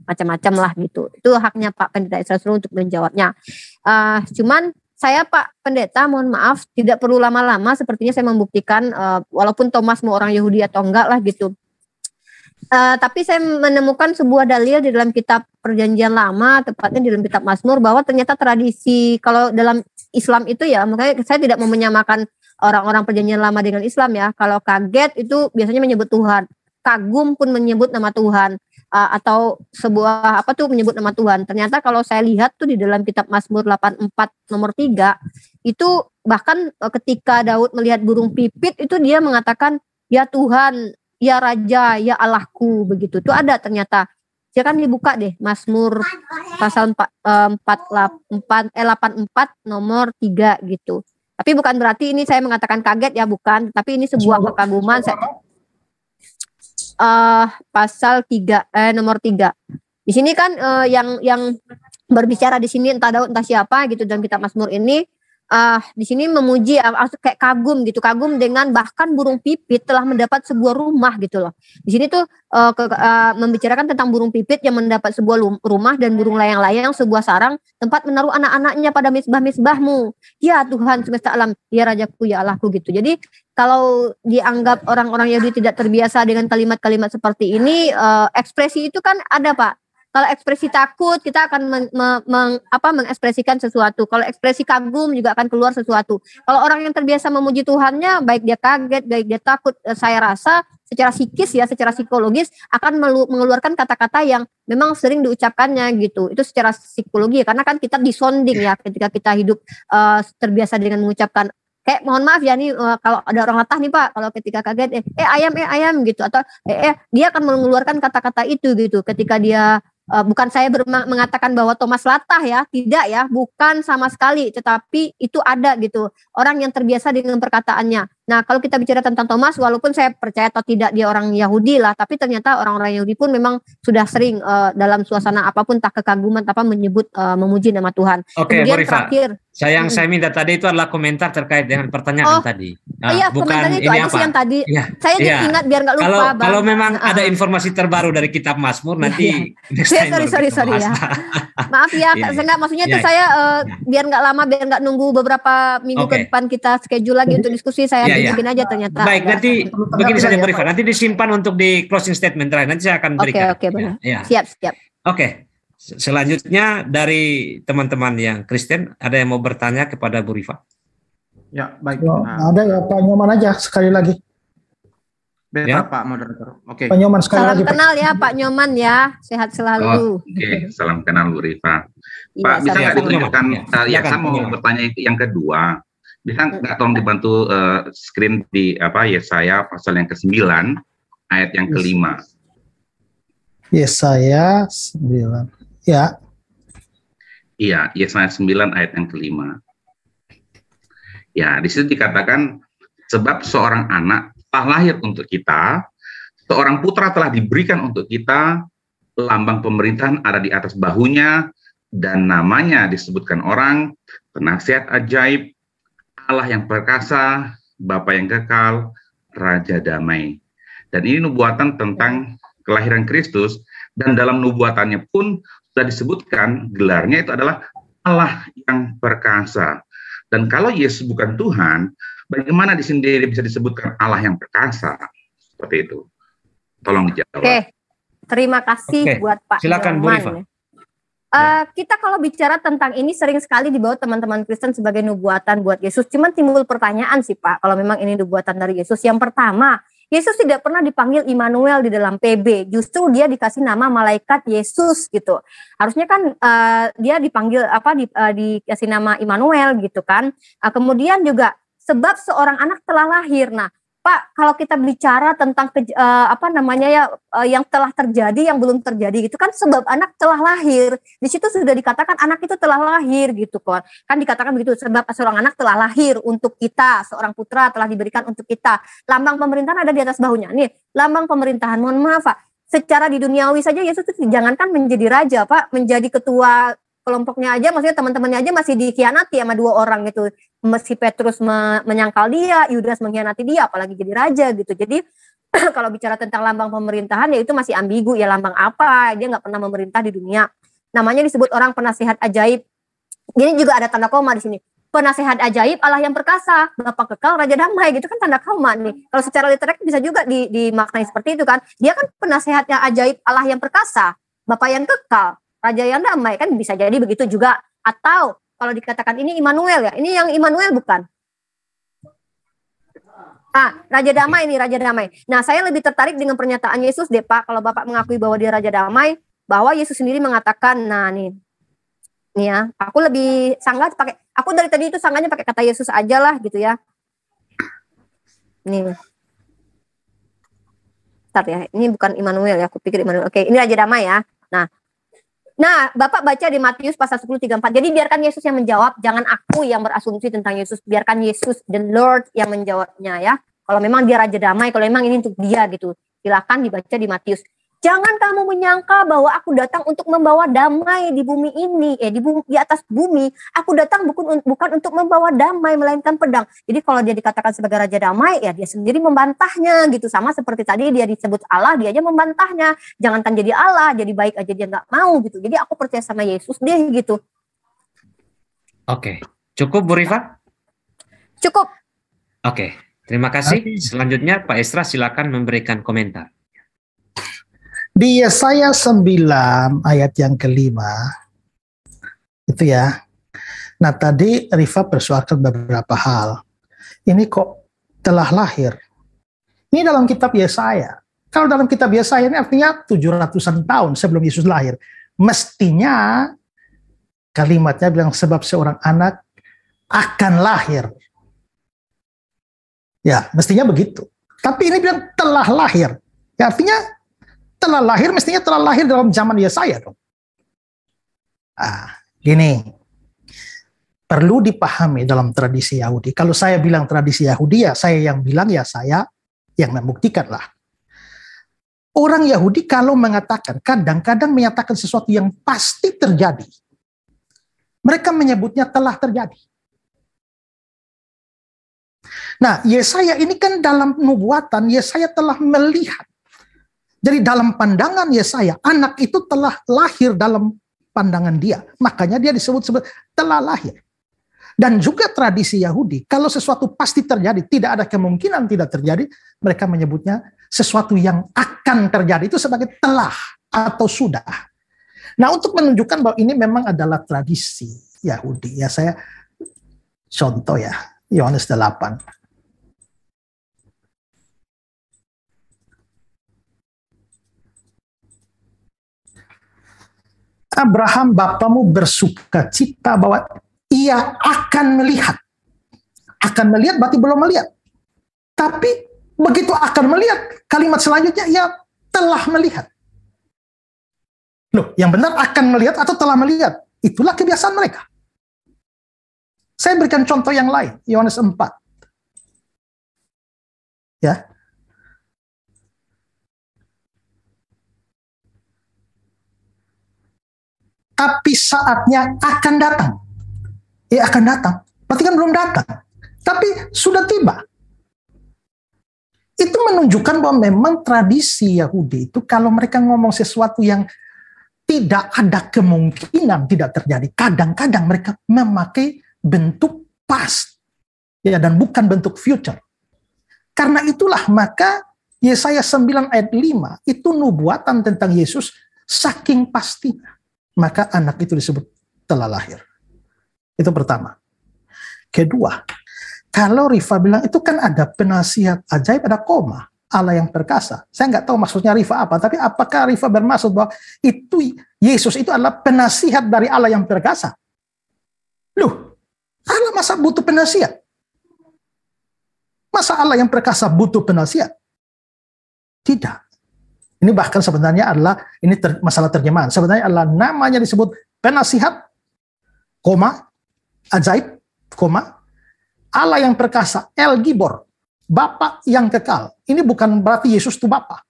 macam-macam lah gitu. Itu haknya Pak Pendeta Israel Suruh untuk menjawabnya. Uh, cuman saya Pak Pendeta mohon maaf tidak perlu lama-lama sepertinya saya membuktikan uh, walaupun Thomas mau orang Yahudi atau enggak lah gitu Uh, tapi saya menemukan sebuah dalil di dalam kitab Perjanjian Lama, tepatnya di dalam kitab Mazmur bahwa ternyata tradisi kalau dalam Islam itu ya, makanya saya tidak mau menyamakan orang-orang Perjanjian Lama dengan Islam ya. Kalau kaget itu biasanya menyebut Tuhan, kagum pun menyebut nama Tuhan uh, atau sebuah apa tuh menyebut nama Tuhan. Ternyata kalau saya lihat tuh di dalam kitab Mazmur 84 nomor 3 itu bahkan eh, ketika Daud melihat burung pipit itu dia mengatakan ya Tuhan ya raja ya Allahku begitu tuh ada ternyata kan dibuka deh Mazmur pasal 4 4 eh 84 eh, nomor 3 gitu. Tapi bukan berarti ini saya mengatakan kaget ya bukan, tapi ini sebuah kekaguman saya uh, eh, pasal 3 eh nomor 3. Di sini kan uh, yang yang berbicara di sini entah Daud entah siapa gitu dalam kitab Mazmur ini uh, di sini memuji uh, kayak kagum gitu kagum dengan bahkan burung pipit telah mendapat sebuah rumah gitu loh di sini tuh uh, ke, uh, membicarakan tentang burung pipit yang mendapat sebuah rumah dan burung layang-layang sebuah sarang tempat menaruh anak-anaknya pada misbah-misbahmu ya Tuhan semesta alam ya rajaku ya Allahku gitu jadi kalau dianggap orang-orang Yahudi tidak terbiasa dengan kalimat-kalimat seperti ini uh, ekspresi itu kan ada Pak kalau ekspresi takut kita akan men, me, meng, apa, mengekspresikan sesuatu. Kalau ekspresi kagum juga akan keluar sesuatu. Kalau orang yang terbiasa memuji Tuhannya, baik dia kaget, baik dia takut, eh, saya rasa secara psikis ya, secara psikologis akan mengeluarkan kata-kata yang memang sering diucapkannya gitu. Itu secara psikologi ya, karena kan kita disonding ya ketika kita hidup uh, terbiasa dengan mengucapkan kayak mohon maaf ya nih uh, kalau ada orang latah nih Pak, kalau ketika kaget eh, eh ayam eh ayam gitu atau eh, eh dia akan mengeluarkan kata-kata itu gitu ketika dia uh, bukan saya mengatakan bahwa Thomas latah ya, tidak ya, bukan sama sekali, tetapi itu ada gitu. Orang yang terbiasa dengan perkataannya. Nah, kalau kita bicara tentang Thomas, walaupun saya percaya atau tidak dia orang Yahudi lah, tapi ternyata orang-orang Yahudi pun memang sudah sering uh, dalam suasana apapun tak kekaguman apa menyebut uh, memuji nama Tuhan. Oke, okay, Kemudian terakhir. Saya yang hmm. saya minta tadi itu adalah komentar terkait dengan pertanyaan oh, tadi. Uh, iya, ah, bukan komentarnya itu ini aja apa? sih yang tadi. Iya, saya iya. ingat biar nggak lupa. Kalau, bang. kalau memang uh, ada informasi terbaru dari Kitab Mazmur nanti. Iya, iya. iya sorry, sorry, sorry ya. Maaf ya, iya, iya. Enggak, maksudnya iya, iya. saya uh, biar nggak lama, biar nggak nunggu beberapa minggu okay. ke depan kita schedule lagi untuk diskusi saya. Iya, iya. iya. mungkin aja ternyata. Baik, nanti begini saja Bu ya. nanti disimpan untuk di closing statement terakhir. Nanti saya akan berikan. Oke, okay, oke, benar. Ya. Siap, siap. Oke. Okay. Selanjutnya dari teman-teman yang Kristen, ada yang mau bertanya kepada Bu Rifa? Ya, baik. Ya, nah. Ada ya, Pak Nyoman aja sekali lagi. Beta, ya? Pak Moderator. Oke. Okay. Pak Nyoman sekali salam lagi. Salam kenal ya Pak Nyoman ya, sehat selalu. Oh, Oke, okay. salam kenal Bu Rifa. Iya, Pak, ya, bisa nggak ditunjukkan? Ya, ya, ya saya mau bertanya yang kedua. Bisa nggak tolong iya. dibantu uh, screen di apa ya saya pasal yang ke-9 ayat yang ke-5. Yesaya 9. Ya. Iya, Yesaya 9 ayat yang ke-5. Ya, di situ dikatakan sebab seorang anak telah lahir untuk kita, seorang putra telah diberikan untuk kita, lambang pemerintahan ada di atas bahunya dan namanya disebutkan orang penasihat ajaib, Allah yang perkasa, Bapa yang kekal, Raja damai. Dan ini nubuatan tentang kelahiran Kristus dan dalam nubuatannya pun sudah disebutkan gelarnya itu adalah Allah yang perkasa. Dan kalau Yesus bukan Tuhan, bagaimana di sini bisa disebutkan Allah yang perkasa? Seperti itu. Tolong dijawab. Oke. Terima kasih Oke. buat Pak. Silakan Bu Uh, kita kalau bicara tentang ini sering sekali dibawa teman-teman Kristen sebagai nubuatan buat Yesus. Cuman timbul pertanyaan sih Pak, kalau memang ini nubuatan dari Yesus. Yang pertama, Yesus tidak pernah dipanggil Immanuel di dalam PB. Justru dia dikasih nama malaikat Yesus gitu. Harusnya kan uh, dia dipanggil apa di, uh, dikasih nama Immanuel gitu kan. Uh, kemudian juga sebab seorang anak telah lahir. Nah, Pak, kalau kita bicara tentang uh, apa namanya ya uh, yang telah terjadi, yang belum terjadi itu kan sebab anak telah lahir. Di situ sudah dikatakan anak itu telah lahir gitu kan. Kan dikatakan begitu sebab seorang anak telah lahir untuk kita, seorang putra telah diberikan untuk kita. Lambang pemerintahan ada di atas bahunya. Nih, lambang pemerintahan. Mohon maaf, Pak. Secara di duniawi saja Yesus itu jangankan menjadi raja, Pak, menjadi ketua kelompoknya aja maksudnya teman-temannya aja masih dikhianati sama dua orang gitu meski Petrus me menyangkal dia, Yudas mengkhianati dia, apalagi jadi raja gitu. Jadi kalau bicara tentang lambang pemerintahan ya itu masih ambigu ya lambang apa, dia nggak pernah memerintah di dunia. Namanya disebut orang penasehat ajaib. Ini juga ada tanda koma di sini. Penasehat ajaib Allah yang perkasa, bapak kekal, Raja damai gitu kan tanda koma nih. Kalau secara literat bisa juga di, dimaknai seperti itu kan. Dia kan penasehatnya ajaib Allah yang perkasa, bapak yang kekal, Raja yang damai kan bisa jadi begitu juga atau kalau dikatakan ini Immanuel ya, ini yang Immanuel bukan? Ah, Raja Damai ini Raja Damai. Nah, saya lebih tertarik dengan pernyataan Yesus deh Pak. Kalau Bapak mengakui bahwa dia Raja Damai, bahwa Yesus sendiri mengatakan, nah nih, nih ya, aku lebih sangat pakai, aku dari tadi itu sangatnya pakai kata Yesus aja lah gitu ya. Nih. Bentar ya, ini bukan Immanuel ya, aku pikir Immanuel. Oke, ini Raja Damai ya. Nah, Nah, Bapak baca di Matius pasal 10 34. Jadi biarkan Yesus yang menjawab, jangan aku yang berasumsi tentang Yesus. Biarkan Yesus the Lord yang menjawabnya ya. Kalau memang dia raja damai, kalau memang ini untuk dia gitu. Silakan dibaca di Matius. Jangan kamu menyangka bahwa aku datang untuk membawa damai di bumi ini, eh di, bumi, di atas bumi. Aku datang bukan bukan untuk membawa damai melainkan pedang. Jadi kalau dia dikatakan sebagai raja damai, ya dia sendiri membantahnya gitu sama seperti tadi dia disebut Allah, dia aja membantahnya. Jangan kan jadi Allah, jadi baik aja dia nggak mau gitu. Jadi aku percaya sama Yesus deh gitu. Oke, cukup Bu Rifa? Cukup. Oke, terima kasih. Selanjutnya Pak Estra silakan memberikan komentar. Di Yesaya 9 ayat yang kelima, itu ya. Nah tadi Rifa persoalkan beberapa hal. Ini kok telah lahir. Ini dalam kitab Yesaya. Kalau dalam kitab Yesaya ini artinya 700-an tahun sebelum Yesus lahir. Mestinya kalimatnya bilang sebab seorang anak akan lahir. Ya, mestinya begitu. Tapi ini bilang telah lahir. Ya, artinya telah lahir, mestinya telah lahir dalam zaman Yesaya dong. Ah, gini, perlu dipahami dalam tradisi Yahudi. Kalau saya bilang tradisi Yahudi, ya saya yang bilang, ya saya yang membuktikan lah. Orang Yahudi kalau mengatakan, kadang-kadang menyatakan sesuatu yang pasti terjadi. Mereka menyebutnya telah terjadi. Nah, Yesaya ini kan dalam nubuatan, Yesaya telah melihat jadi dalam pandangan Yesaya, anak itu telah lahir dalam pandangan dia. Makanya dia disebut sebut telah lahir. Dan juga tradisi Yahudi, kalau sesuatu pasti terjadi, tidak ada kemungkinan tidak terjadi, mereka menyebutnya sesuatu yang akan terjadi itu sebagai telah atau sudah. Nah, untuk menunjukkan bahwa ini memang adalah tradisi Yahudi, ya saya contoh ya, Yohanes 8. Abraham bapamu bersuka cita bahwa ia akan melihat. Akan melihat berarti belum melihat. Tapi begitu akan melihat, kalimat selanjutnya ia telah melihat. Loh, yang benar akan melihat atau telah melihat. Itulah kebiasaan mereka. Saya berikan contoh yang lain, Yohanes 4. Ya. tapi saatnya akan datang. Ya akan datang. Berarti kan belum datang. Tapi sudah tiba. Itu menunjukkan bahwa memang tradisi Yahudi itu kalau mereka ngomong sesuatu yang tidak ada kemungkinan tidak terjadi. Kadang-kadang mereka memakai bentuk past ya dan bukan bentuk future. Karena itulah maka Yesaya 9 ayat 5 itu nubuatan tentang Yesus saking pastinya maka anak itu disebut telah lahir. Itu pertama. Kedua, kalau Rifa bilang itu kan ada penasihat ajaib, ada koma. Allah yang perkasa. Saya nggak tahu maksudnya Rifa apa, tapi apakah Rifa bermaksud bahwa itu Yesus itu adalah penasihat dari Allah yang perkasa? Loh, Allah masa butuh penasihat? Masa Allah yang perkasa butuh penasihat? Tidak. Ini bahkan sebenarnya adalah ini ter, masalah terjemahan. Sebenarnya adalah namanya disebut penasihat, koma, ajaib, koma, Allah yang perkasa, El Gibor, Bapak yang kekal. Ini bukan berarti Yesus itu Bapak.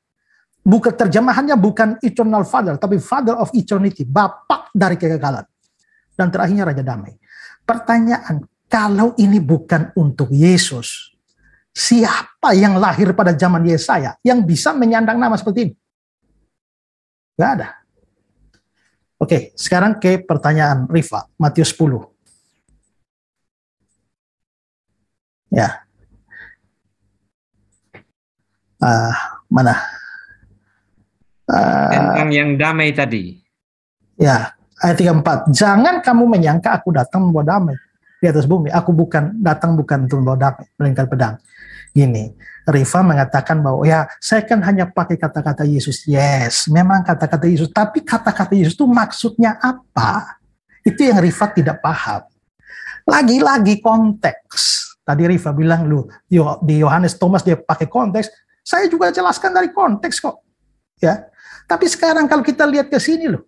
Bukan terjemahannya bukan eternal father, tapi father of eternity, Bapak dari kekekalan. Dan terakhirnya Raja Damai. Pertanyaan, kalau ini bukan untuk Yesus, siapa yang lahir pada zaman Yesaya yang bisa menyandang nama seperti ini? Nggak ada. Oke, sekarang ke pertanyaan Rifa, Matius 10. Ya. Uh, mana? Uh, Tentang yang damai tadi. Ya, ayat 34. Jangan kamu menyangka aku datang membawa damai di atas bumi. Aku bukan datang bukan untuk membawa damai, melainkan pedang gini, Riva mengatakan bahwa ya saya kan hanya pakai kata-kata Yesus. Yes, memang kata-kata Yesus. Tapi kata-kata Yesus itu maksudnya apa? Itu yang Riva tidak paham. Lagi-lagi konteks. Tadi Riva bilang lu di Yohanes Thomas dia pakai konteks. Saya juga jelaskan dari konteks kok. Ya. Tapi sekarang kalau kita lihat ke sini loh.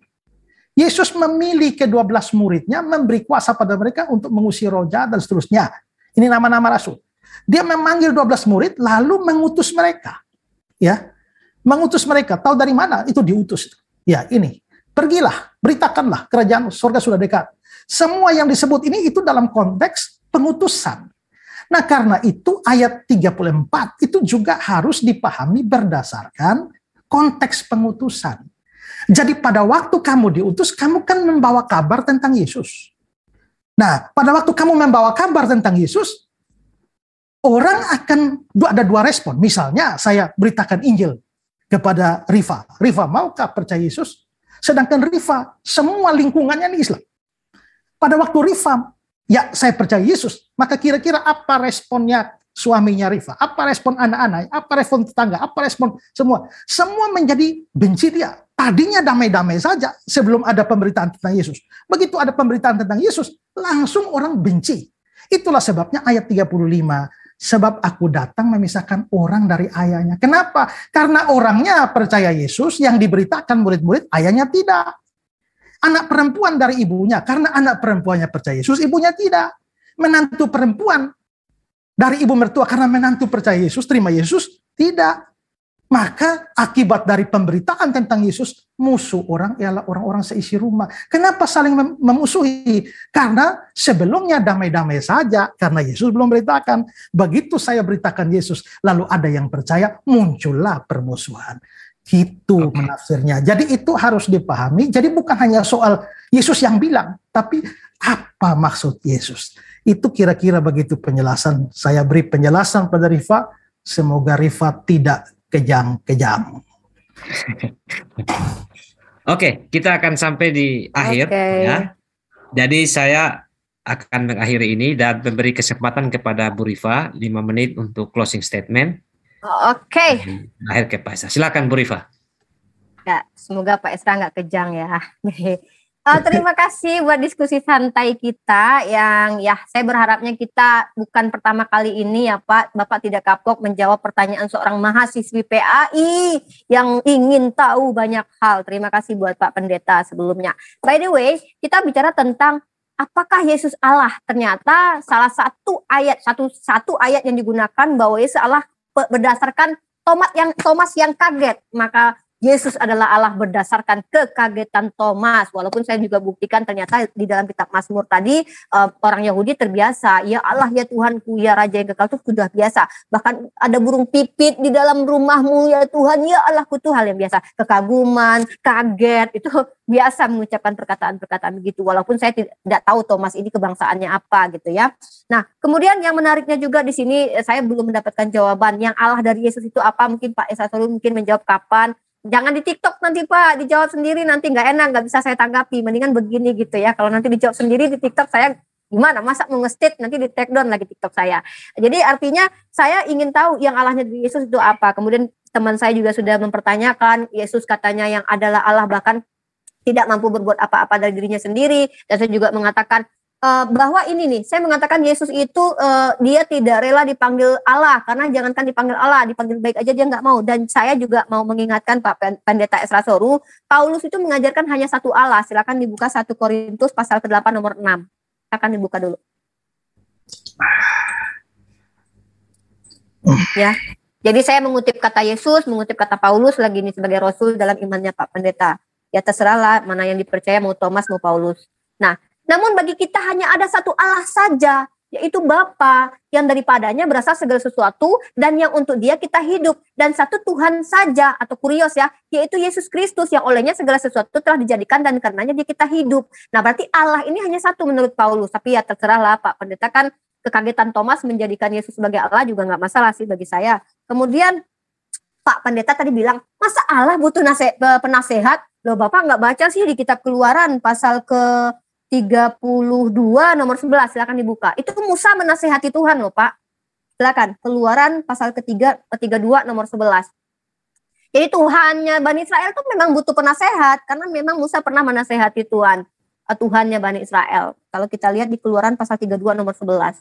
Yesus memilih ke-12 muridnya, memberi kuasa pada mereka untuk mengusir roja dan seterusnya. Ini nama-nama rasul. Dia memanggil 12 murid lalu mengutus mereka. Ya. Mengutus mereka. Tahu dari mana itu diutus? Ya, ini. Pergilah, beritakanlah kerajaan surga sudah dekat. Semua yang disebut ini itu dalam konteks pengutusan. Nah, karena itu ayat 34 itu juga harus dipahami berdasarkan konteks pengutusan. Jadi pada waktu kamu diutus, kamu kan membawa kabar tentang Yesus. Nah, pada waktu kamu membawa kabar tentang Yesus, orang akan ada dua respon. Misalnya saya beritakan Injil kepada Riva, Riva maukah percaya Yesus? Sedangkan Riva semua lingkungannya ini Islam. Pada waktu Riva ya saya percaya Yesus, maka kira-kira apa responnya suaminya Riva? Apa respon anak-anak? Apa respon tetangga? Apa respon semua? Semua menjadi benci dia. Tadinya damai-damai saja sebelum ada pemberitaan tentang Yesus. Begitu ada pemberitaan tentang Yesus, langsung orang benci. Itulah sebabnya ayat 35 Sebab aku datang memisahkan orang dari ayahnya. Kenapa? Karena orangnya percaya Yesus yang diberitakan murid-murid, ayahnya tidak. Anak perempuan dari ibunya, karena anak perempuannya percaya Yesus, ibunya tidak. Menantu perempuan dari ibu mertua karena menantu percaya Yesus, terima Yesus, tidak. Maka akibat dari pemberitaan tentang Yesus, musuh orang ialah orang-orang seisi rumah. Kenapa saling mem memusuhi? Karena sebelumnya damai-damai saja, karena Yesus belum beritakan. Begitu saya beritakan Yesus, lalu ada yang percaya, muncullah permusuhan. Gitu menafsirnya. Jadi itu harus dipahami. Jadi bukan hanya soal Yesus yang bilang, tapi apa maksud Yesus? Itu kira-kira begitu penjelasan. Saya beri penjelasan pada Rifa, semoga Rifa tidak kejang-kejang. Oke, okay, kita akan sampai di akhir okay. ya. Jadi saya akan mengakhiri ini dan memberi kesempatan kepada Bu Riva 5 menit untuk closing statement. Oke. Okay. Akhir ke Pak Esra. Silakan Bu Riva. Ya, semoga Pak Esra nggak kejang ya. Uh, terima kasih buat diskusi santai kita yang ya saya berharapnya kita bukan pertama kali ini ya Pak, Bapak tidak kapok menjawab pertanyaan seorang mahasiswi PAI yang ingin tahu banyak hal. Terima kasih buat Pak Pendeta sebelumnya. By the way, kita bicara tentang apakah Yesus Allah? Ternyata salah satu ayat satu satu ayat yang digunakan bahwa Yesus Allah berdasarkan Thomas yang Thomas yang kaget. Maka Yesus adalah Allah berdasarkan kekagetan Thomas. Walaupun saya juga buktikan ternyata di dalam kitab Mazmur tadi eh, orang Yahudi terbiasa, ya Allah ya Tuhanku ya Raja yang kekal itu sudah biasa. Bahkan ada burung pipit di dalam rumahmu ya Tuhan ya Allahku itu hal yang biasa. Kekaguman, kaget itu biasa mengucapkan perkataan-perkataan begitu. Walaupun saya tidak tahu Thomas ini kebangsaannya apa gitu ya. Nah kemudian yang menariknya juga di sini eh, saya belum mendapatkan jawaban yang Allah dari Yesus itu apa mungkin Pak Esa mungkin menjawab kapan jangan di TikTok nanti Pak, dijawab sendiri nanti nggak enak, nggak bisa saya tanggapi. Mendingan begini gitu ya. Kalau nanti dijawab sendiri di TikTok saya gimana masa mau state nanti di take down lagi TikTok saya. Jadi artinya saya ingin tahu yang Allahnya di Yesus itu apa. Kemudian teman saya juga sudah mempertanyakan Yesus katanya yang adalah Allah bahkan tidak mampu berbuat apa-apa dari dirinya sendiri dan saya juga mengatakan uh, bahwa ini nih, saya mengatakan Yesus itu uh, dia tidak rela dipanggil Allah karena jangankan dipanggil Allah, dipanggil baik aja dia nggak mau. Dan saya juga mau mengingatkan Pak Pendeta Esra Soru, Paulus itu mengajarkan hanya satu Allah. Silakan dibuka satu Korintus pasal ke-8 nomor 6. Silakan dibuka dulu. Ya. Jadi saya mengutip kata Yesus, mengutip kata Paulus lagi ini sebagai rasul dalam imannya Pak Pendeta. Ya terserahlah mana yang dipercaya mau Thomas mau Paulus. Nah, namun bagi kita hanya ada satu Allah saja, yaitu Bapa yang daripadanya berasal segala sesuatu dan yang untuk dia kita hidup dan satu Tuhan saja atau kurios ya yaitu Yesus Kristus yang olehnya segala sesuatu telah dijadikan dan karenanya dia kita hidup nah berarti Allah ini hanya satu menurut Paulus tapi ya terserahlah Pak Pendeta kan kekagetan Thomas menjadikan Yesus sebagai Allah juga nggak masalah sih bagi saya kemudian Pak Pendeta tadi bilang masa Allah butuh eh, penasehat loh Bapak nggak baca sih di kitab keluaran pasal ke 32 nomor 11 silakan dibuka. Itu Musa menasehati Tuhan loh, Pak. Silakan Keluaran pasal ketiga 32 nomor 11. Jadi Tuhannya Bani Israel itu memang butuh penasehat karena memang Musa pernah menasehati Tuhan, eh, Tuhannya Bani Israel. Kalau kita lihat di Keluaran pasal 32 nomor 11.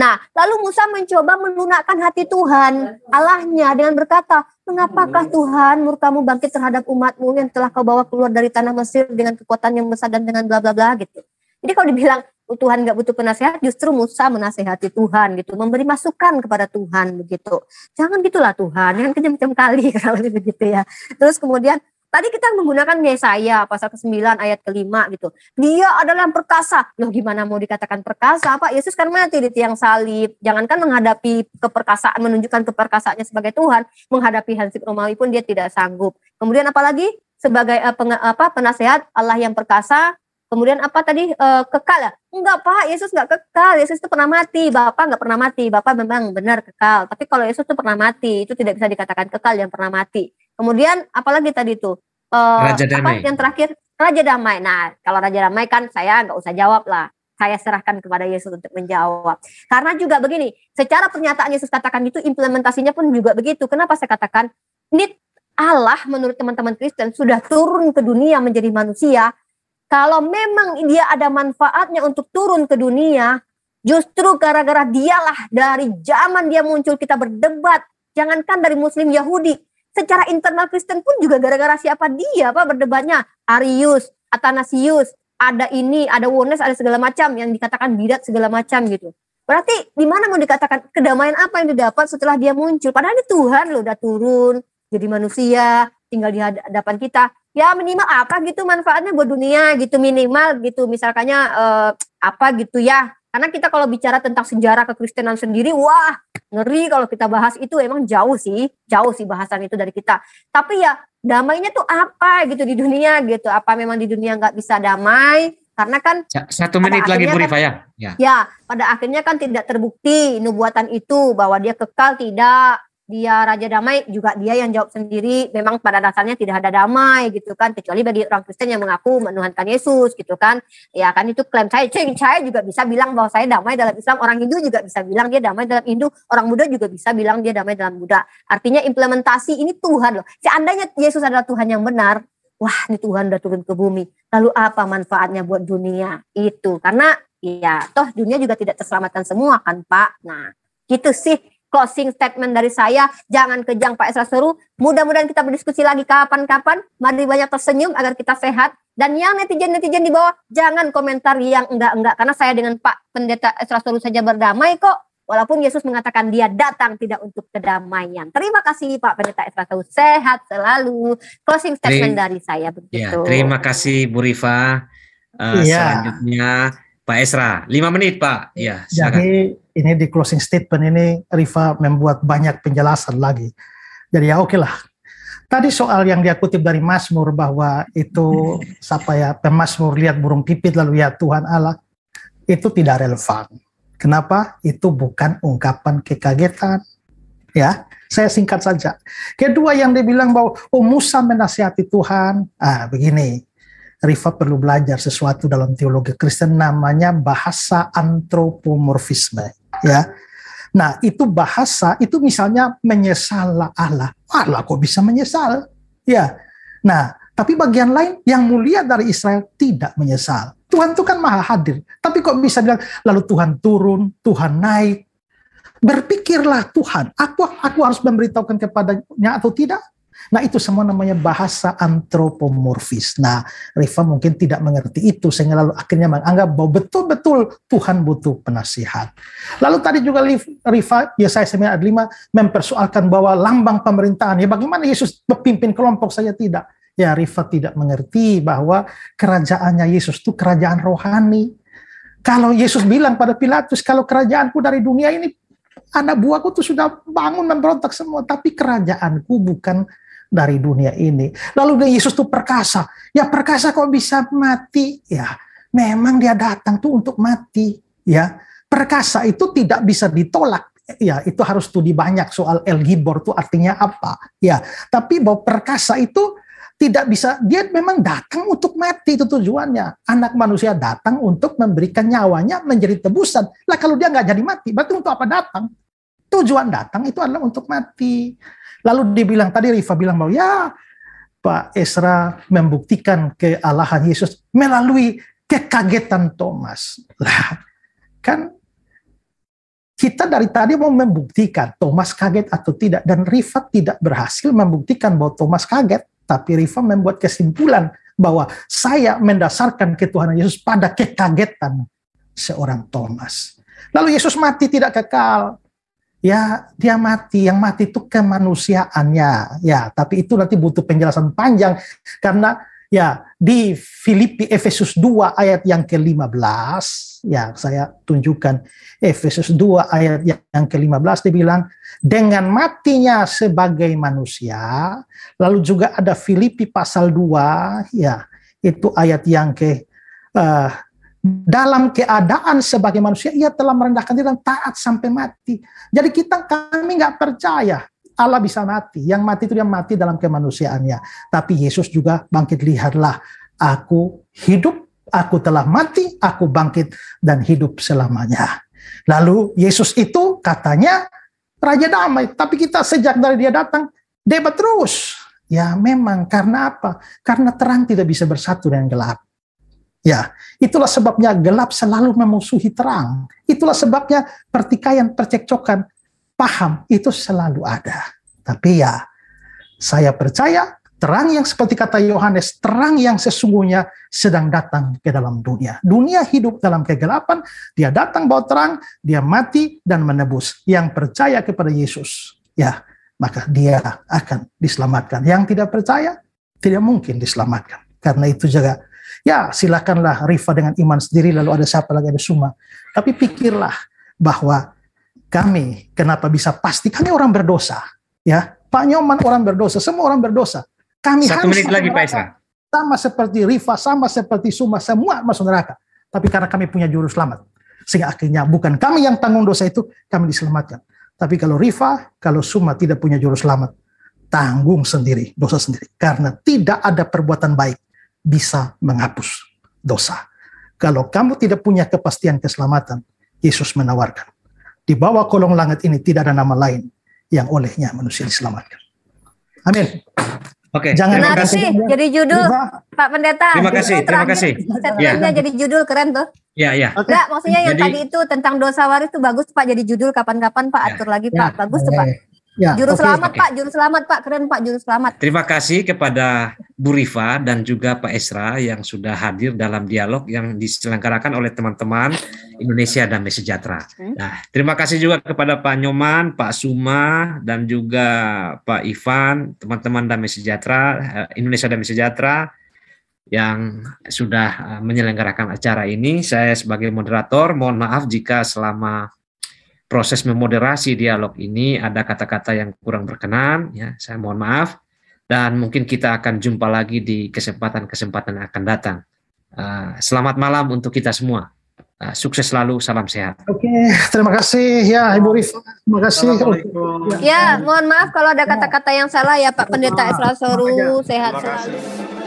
Nah, lalu Musa mencoba menggunakan hati Tuhan, Allahnya dengan berkata, "Mengapakah hmm. Tuhan murkamu bangkit terhadap umatmu yang telah kau bawa keluar dari tanah Mesir dengan kekuatan yang besar dan dengan bla bla bla gitu." Jadi kalau dibilang oh, Tuhan nggak butuh penasehat, justru Musa menasehati Tuhan gitu, memberi masukan kepada Tuhan begitu. Jangan gitulah Tuhan, jangan kejam-kejam kali kalau begitu gitu ya. Terus kemudian Tadi kita menggunakan Yesaya pasal ke-9 ayat ke-5 gitu. Dia adalah yang perkasa. Loh gimana mau dikatakan perkasa Apa Yesus kan mati di tiang salib. Jangankan menghadapi keperkasaan, menunjukkan keperkasaannya sebagai Tuhan. Menghadapi hansip Romawi pun dia tidak sanggup. Kemudian apalagi? Sebagai eh, peng, apa penasehat Allah yang perkasa. Kemudian apa tadi? Eh, kekal ya? Enggak Pak, Yesus enggak kekal. Yesus itu pernah mati. Bapak enggak pernah mati. Bapak memang benar kekal. Tapi kalau Yesus itu pernah mati, itu tidak bisa dikatakan kekal yang pernah mati. Kemudian apalagi tadi itu, uh, eh, Raja Damai. Apa, yang terakhir Raja Damai. Nah, kalau Raja Damai kan saya nggak usah jawab lah. Saya serahkan kepada Yesus untuk menjawab. Karena juga begini, secara pernyataan Yesus katakan itu implementasinya pun juga begitu. Kenapa saya katakan ini Allah menurut teman-teman Kristen sudah turun ke dunia menjadi manusia. Kalau memang dia ada manfaatnya untuk turun ke dunia, justru gara-gara dialah dari zaman dia muncul kita berdebat. Jangankan dari Muslim Yahudi, secara internal Kristen pun juga gara-gara siapa dia apa berdebatnya Arius, Athanasius, ada ini, ada Wones, ada segala macam yang dikatakan bidat segala macam gitu. Berarti di mana mau dikatakan kedamaian apa yang didapat setelah dia muncul? Padahal ini Tuhan loh udah turun jadi manusia, tinggal di hadapan kita. Ya minimal apa gitu manfaatnya buat dunia gitu minimal gitu misalkannya eh, apa gitu ya karena kita kalau bicara tentang sejarah kekristenan sendiri, wah ngeri kalau kita bahas itu emang jauh sih, jauh sih bahasan itu dari kita. Tapi ya damainya tuh apa gitu di dunia gitu? Apa memang di dunia nggak bisa damai? Karena kan satu menit lagi Bu Rifaya. Kan, ya? ya. ya, pada akhirnya kan tidak terbukti nubuatan itu bahwa dia kekal tidak dia raja damai juga dia yang jawab sendiri memang pada dasarnya tidak ada damai gitu kan kecuali bagi orang Kristen yang mengaku menuhankan Yesus gitu kan ya kan itu klaim saya Ceng, saya juga bisa bilang bahwa saya damai dalam Islam orang Hindu juga bisa bilang dia damai dalam Hindu orang Buddha juga bisa bilang dia damai dalam Buddha artinya implementasi ini Tuhan loh seandainya Yesus adalah Tuhan yang benar wah ini Tuhan udah turun ke bumi lalu apa manfaatnya buat dunia itu karena ya toh dunia juga tidak terselamatkan semua kan Pak nah gitu sih closing statement dari saya. Jangan kejang Pak Esra Seru. Mudah-mudahan kita berdiskusi lagi kapan-kapan. Mari banyak tersenyum agar kita sehat. Dan yang netizen-netizen di bawah, jangan komentar yang enggak-enggak. Karena saya dengan Pak Pendeta Esra Seru saja berdamai kok. Walaupun Yesus mengatakan dia datang tidak untuk kedamaian. Terima kasih Pak Pendeta Esra Seru. Sehat selalu. Closing statement Tri dari saya begitu. Ya, terima kasih Bu Rifa. Uh, eh, ya. Selanjutnya Pak Esra. Lima menit Pak. Ya, Jadi ini di closing statement ini Riva membuat banyak penjelasan lagi. Jadi ya oke lah. Tadi soal yang dia kutip dari Mazmur bahwa itu siapa ya pemazmur lihat burung pipit lalu lihat ya, Tuhan Allah itu tidak relevan. Kenapa? Itu bukan ungkapan kekagetan. Ya, saya singkat saja. Kedua yang dibilang bahwa oh Musa menasihati Tuhan, ah begini Riva perlu belajar sesuatu dalam teologi Kristen namanya bahasa antropomorfisme ya. Nah, itu bahasa itu misalnya menyesal Allah. Allah kok bisa menyesal? Ya. Nah, tapi bagian lain yang mulia dari Israel tidak menyesal. Tuhan itu kan maha hadir. Tapi kok bisa bilang lalu Tuhan turun, Tuhan naik. Berpikirlah Tuhan, aku aku harus memberitahukan kepadanya atau tidak? Nah itu semua namanya bahasa antropomorfis. Nah Riva mungkin tidak mengerti itu sehingga lalu akhirnya menganggap bahwa betul-betul Tuhan butuh penasihat. Lalu tadi juga Riva ya saya Yesaya lima mempersoalkan bahwa lambang pemerintahan ya bagaimana Yesus memimpin kelompok saya tidak. Ya Riva tidak mengerti bahwa kerajaannya Yesus itu kerajaan rohani. Kalau Yesus bilang pada Pilatus, kalau kerajaanku dari dunia ini anak buahku tuh sudah bangun dan berontak semua, tapi kerajaanku bukan dari dunia ini. Lalu Yesus tuh perkasa. Ya perkasa kok bisa mati? Ya memang dia datang tuh untuk mati. Ya perkasa itu tidak bisa ditolak. Ya itu harus studi banyak soal El Gibor itu artinya apa. Ya tapi bahwa perkasa itu tidak bisa dia memang datang untuk mati itu tujuannya anak manusia datang untuk memberikan nyawanya menjadi tebusan lah kalau dia nggak jadi mati berarti untuk apa datang tujuan datang itu adalah untuk mati Lalu dia bilang tadi Riva bilang bahwa ya Pak Esra membuktikan kealahan Yesus melalui kekagetan Thomas. Lah, kan kita dari tadi mau membuktikan Thomas kaget atau tidak dan Riva tidak berhasil membuktikan bahwa Thomas kaget tapi Riva membuat kesimpulan bahwa saya mendasarkan ketuhanan Yesus pada kekagetan seorang Thomas. Lalu Yesus mati tidak kekal ya dia mati yang mati itu kemanusiaannya ya tapi itu nanti butuh penjelasan panjang karena ya di Filipi Efesus 2 ayat yang ke-15 ya saya tunjukkan Efesus 2 ayat yang ke-15 dibilang dengan matinya sebagai manusia lalu juga ada Filipi pasal 2 ya itu ayat yang ke uh, dalam keadaan sebagai manusia ia telah merendahkan diri dan taat sampai mati. Jadi kita kami nggak percaya Allah bisa mati. Yang mati itu dia mati dalam kemanusiaannya. Tapi Yesus juga bangkit. Lihatlah, aku hidup, aku telah mati, aku bangkit dan hidup selamanya. Lalu Yesus itu katanya Raja Damai. Tapi kita sejak dari dia datang debat terus. Ya memang karena apa? Karena terang tidak bisa bersatu dengan gelap. Ya, itulah sebabnya gelap selalu memusuhi terang. Itulah sebabnya pertikaian, percekcokan, paham itu selalu ada. Tapi ya, saya percaya terang yang seperti kata Yohanes, terang yang sesungguhnya sedang datang ke dalam dunia. Dunia hidup dalam kegelapan, dia datang bawa terang, dia mati dan menebus. Yang percaya kepada Yesus, ya, maka dia akan diselamatkan. Yang tidak percaya, tidak mungkin diselamatkan. Karena itu juga Ya, silakanlah rifa dengan iman sendiri, lalu ada siapa lagi, ada suma. Tapi pikirlah bahwa kami kenapa bisa pasti, kami orang berdosa. ya Pak Nyoman orang berdosa, semua orang berdosa. Kami Satu harus menit lagi Pak Sama seperti rifa, sama seperti suma, semua masuk neraka. Tapi karena kami punya juru selamat. Sehingga akhirnya bukan kami yang tanggung dosa itu, kami diselamatkan. Tapi kalau rifa, kalau suma tidak punya juru selamat, tanggung sendiri, dosa sendiri. Karena tidak ada perbuatan baik bisa menghapus dosa. Kalau kamu tidak punya kepastian keselamatan, Yesus menawarkan. Di bawah kolong langit ini tidak ada nama lain yang olehnya manusia diselamatkan. Amin. Oke. Okay, Jangan terima kasih. jadi judul terima. Pak Pendeta. Terima kasih. Terima kasih. ya. jadi judul keren tuh. Ya ya. Okay. Enggak, maksudnya yang jadi, tadi itu tentang dosa waris itu bagus Pak jadi judul kapan-kapan Pak ya. atur lagi ya, Pak. Bagus tuh Pak. Ya, juru okay. selamat okay. Pak, juru selamat Pak, keren Pak, juru selamat. Terima kasih kepada Bu Riva dan juga Pak Esra yang sudah hadir dalam dialog yang diselenggarakan oleh teman-teman Indonesia Damai Sejahtera. Hmm. Nah, terima kasih juga kepada Pak Nyoman, Pak Suma, dan juga Pak Ivan, teman-teman Damai Sejahtera, eh, Indonesia Damai Sejahtera yang sudah eh, menyelenggarakan acara ini. Saya sebagai moderator mohon maaf jika selama proses memoderasi dialog ini ada kata-kata yang kurang berkenan, ya saya mohon maaf. Dan mungkin kita akan jumpa lagi di kesempatan-kesempatan yang akan datang. Uh, selamat malam untuk kita semua. Uh, sukses selalu, salam sehat. Oke, okay, terima kasih ya Ibu Rifa. Terima kasih. Ya, mohon maaf kalau ada kata-kata yang salah ya Pak Pendeta Esra Soru. Sehat selalu.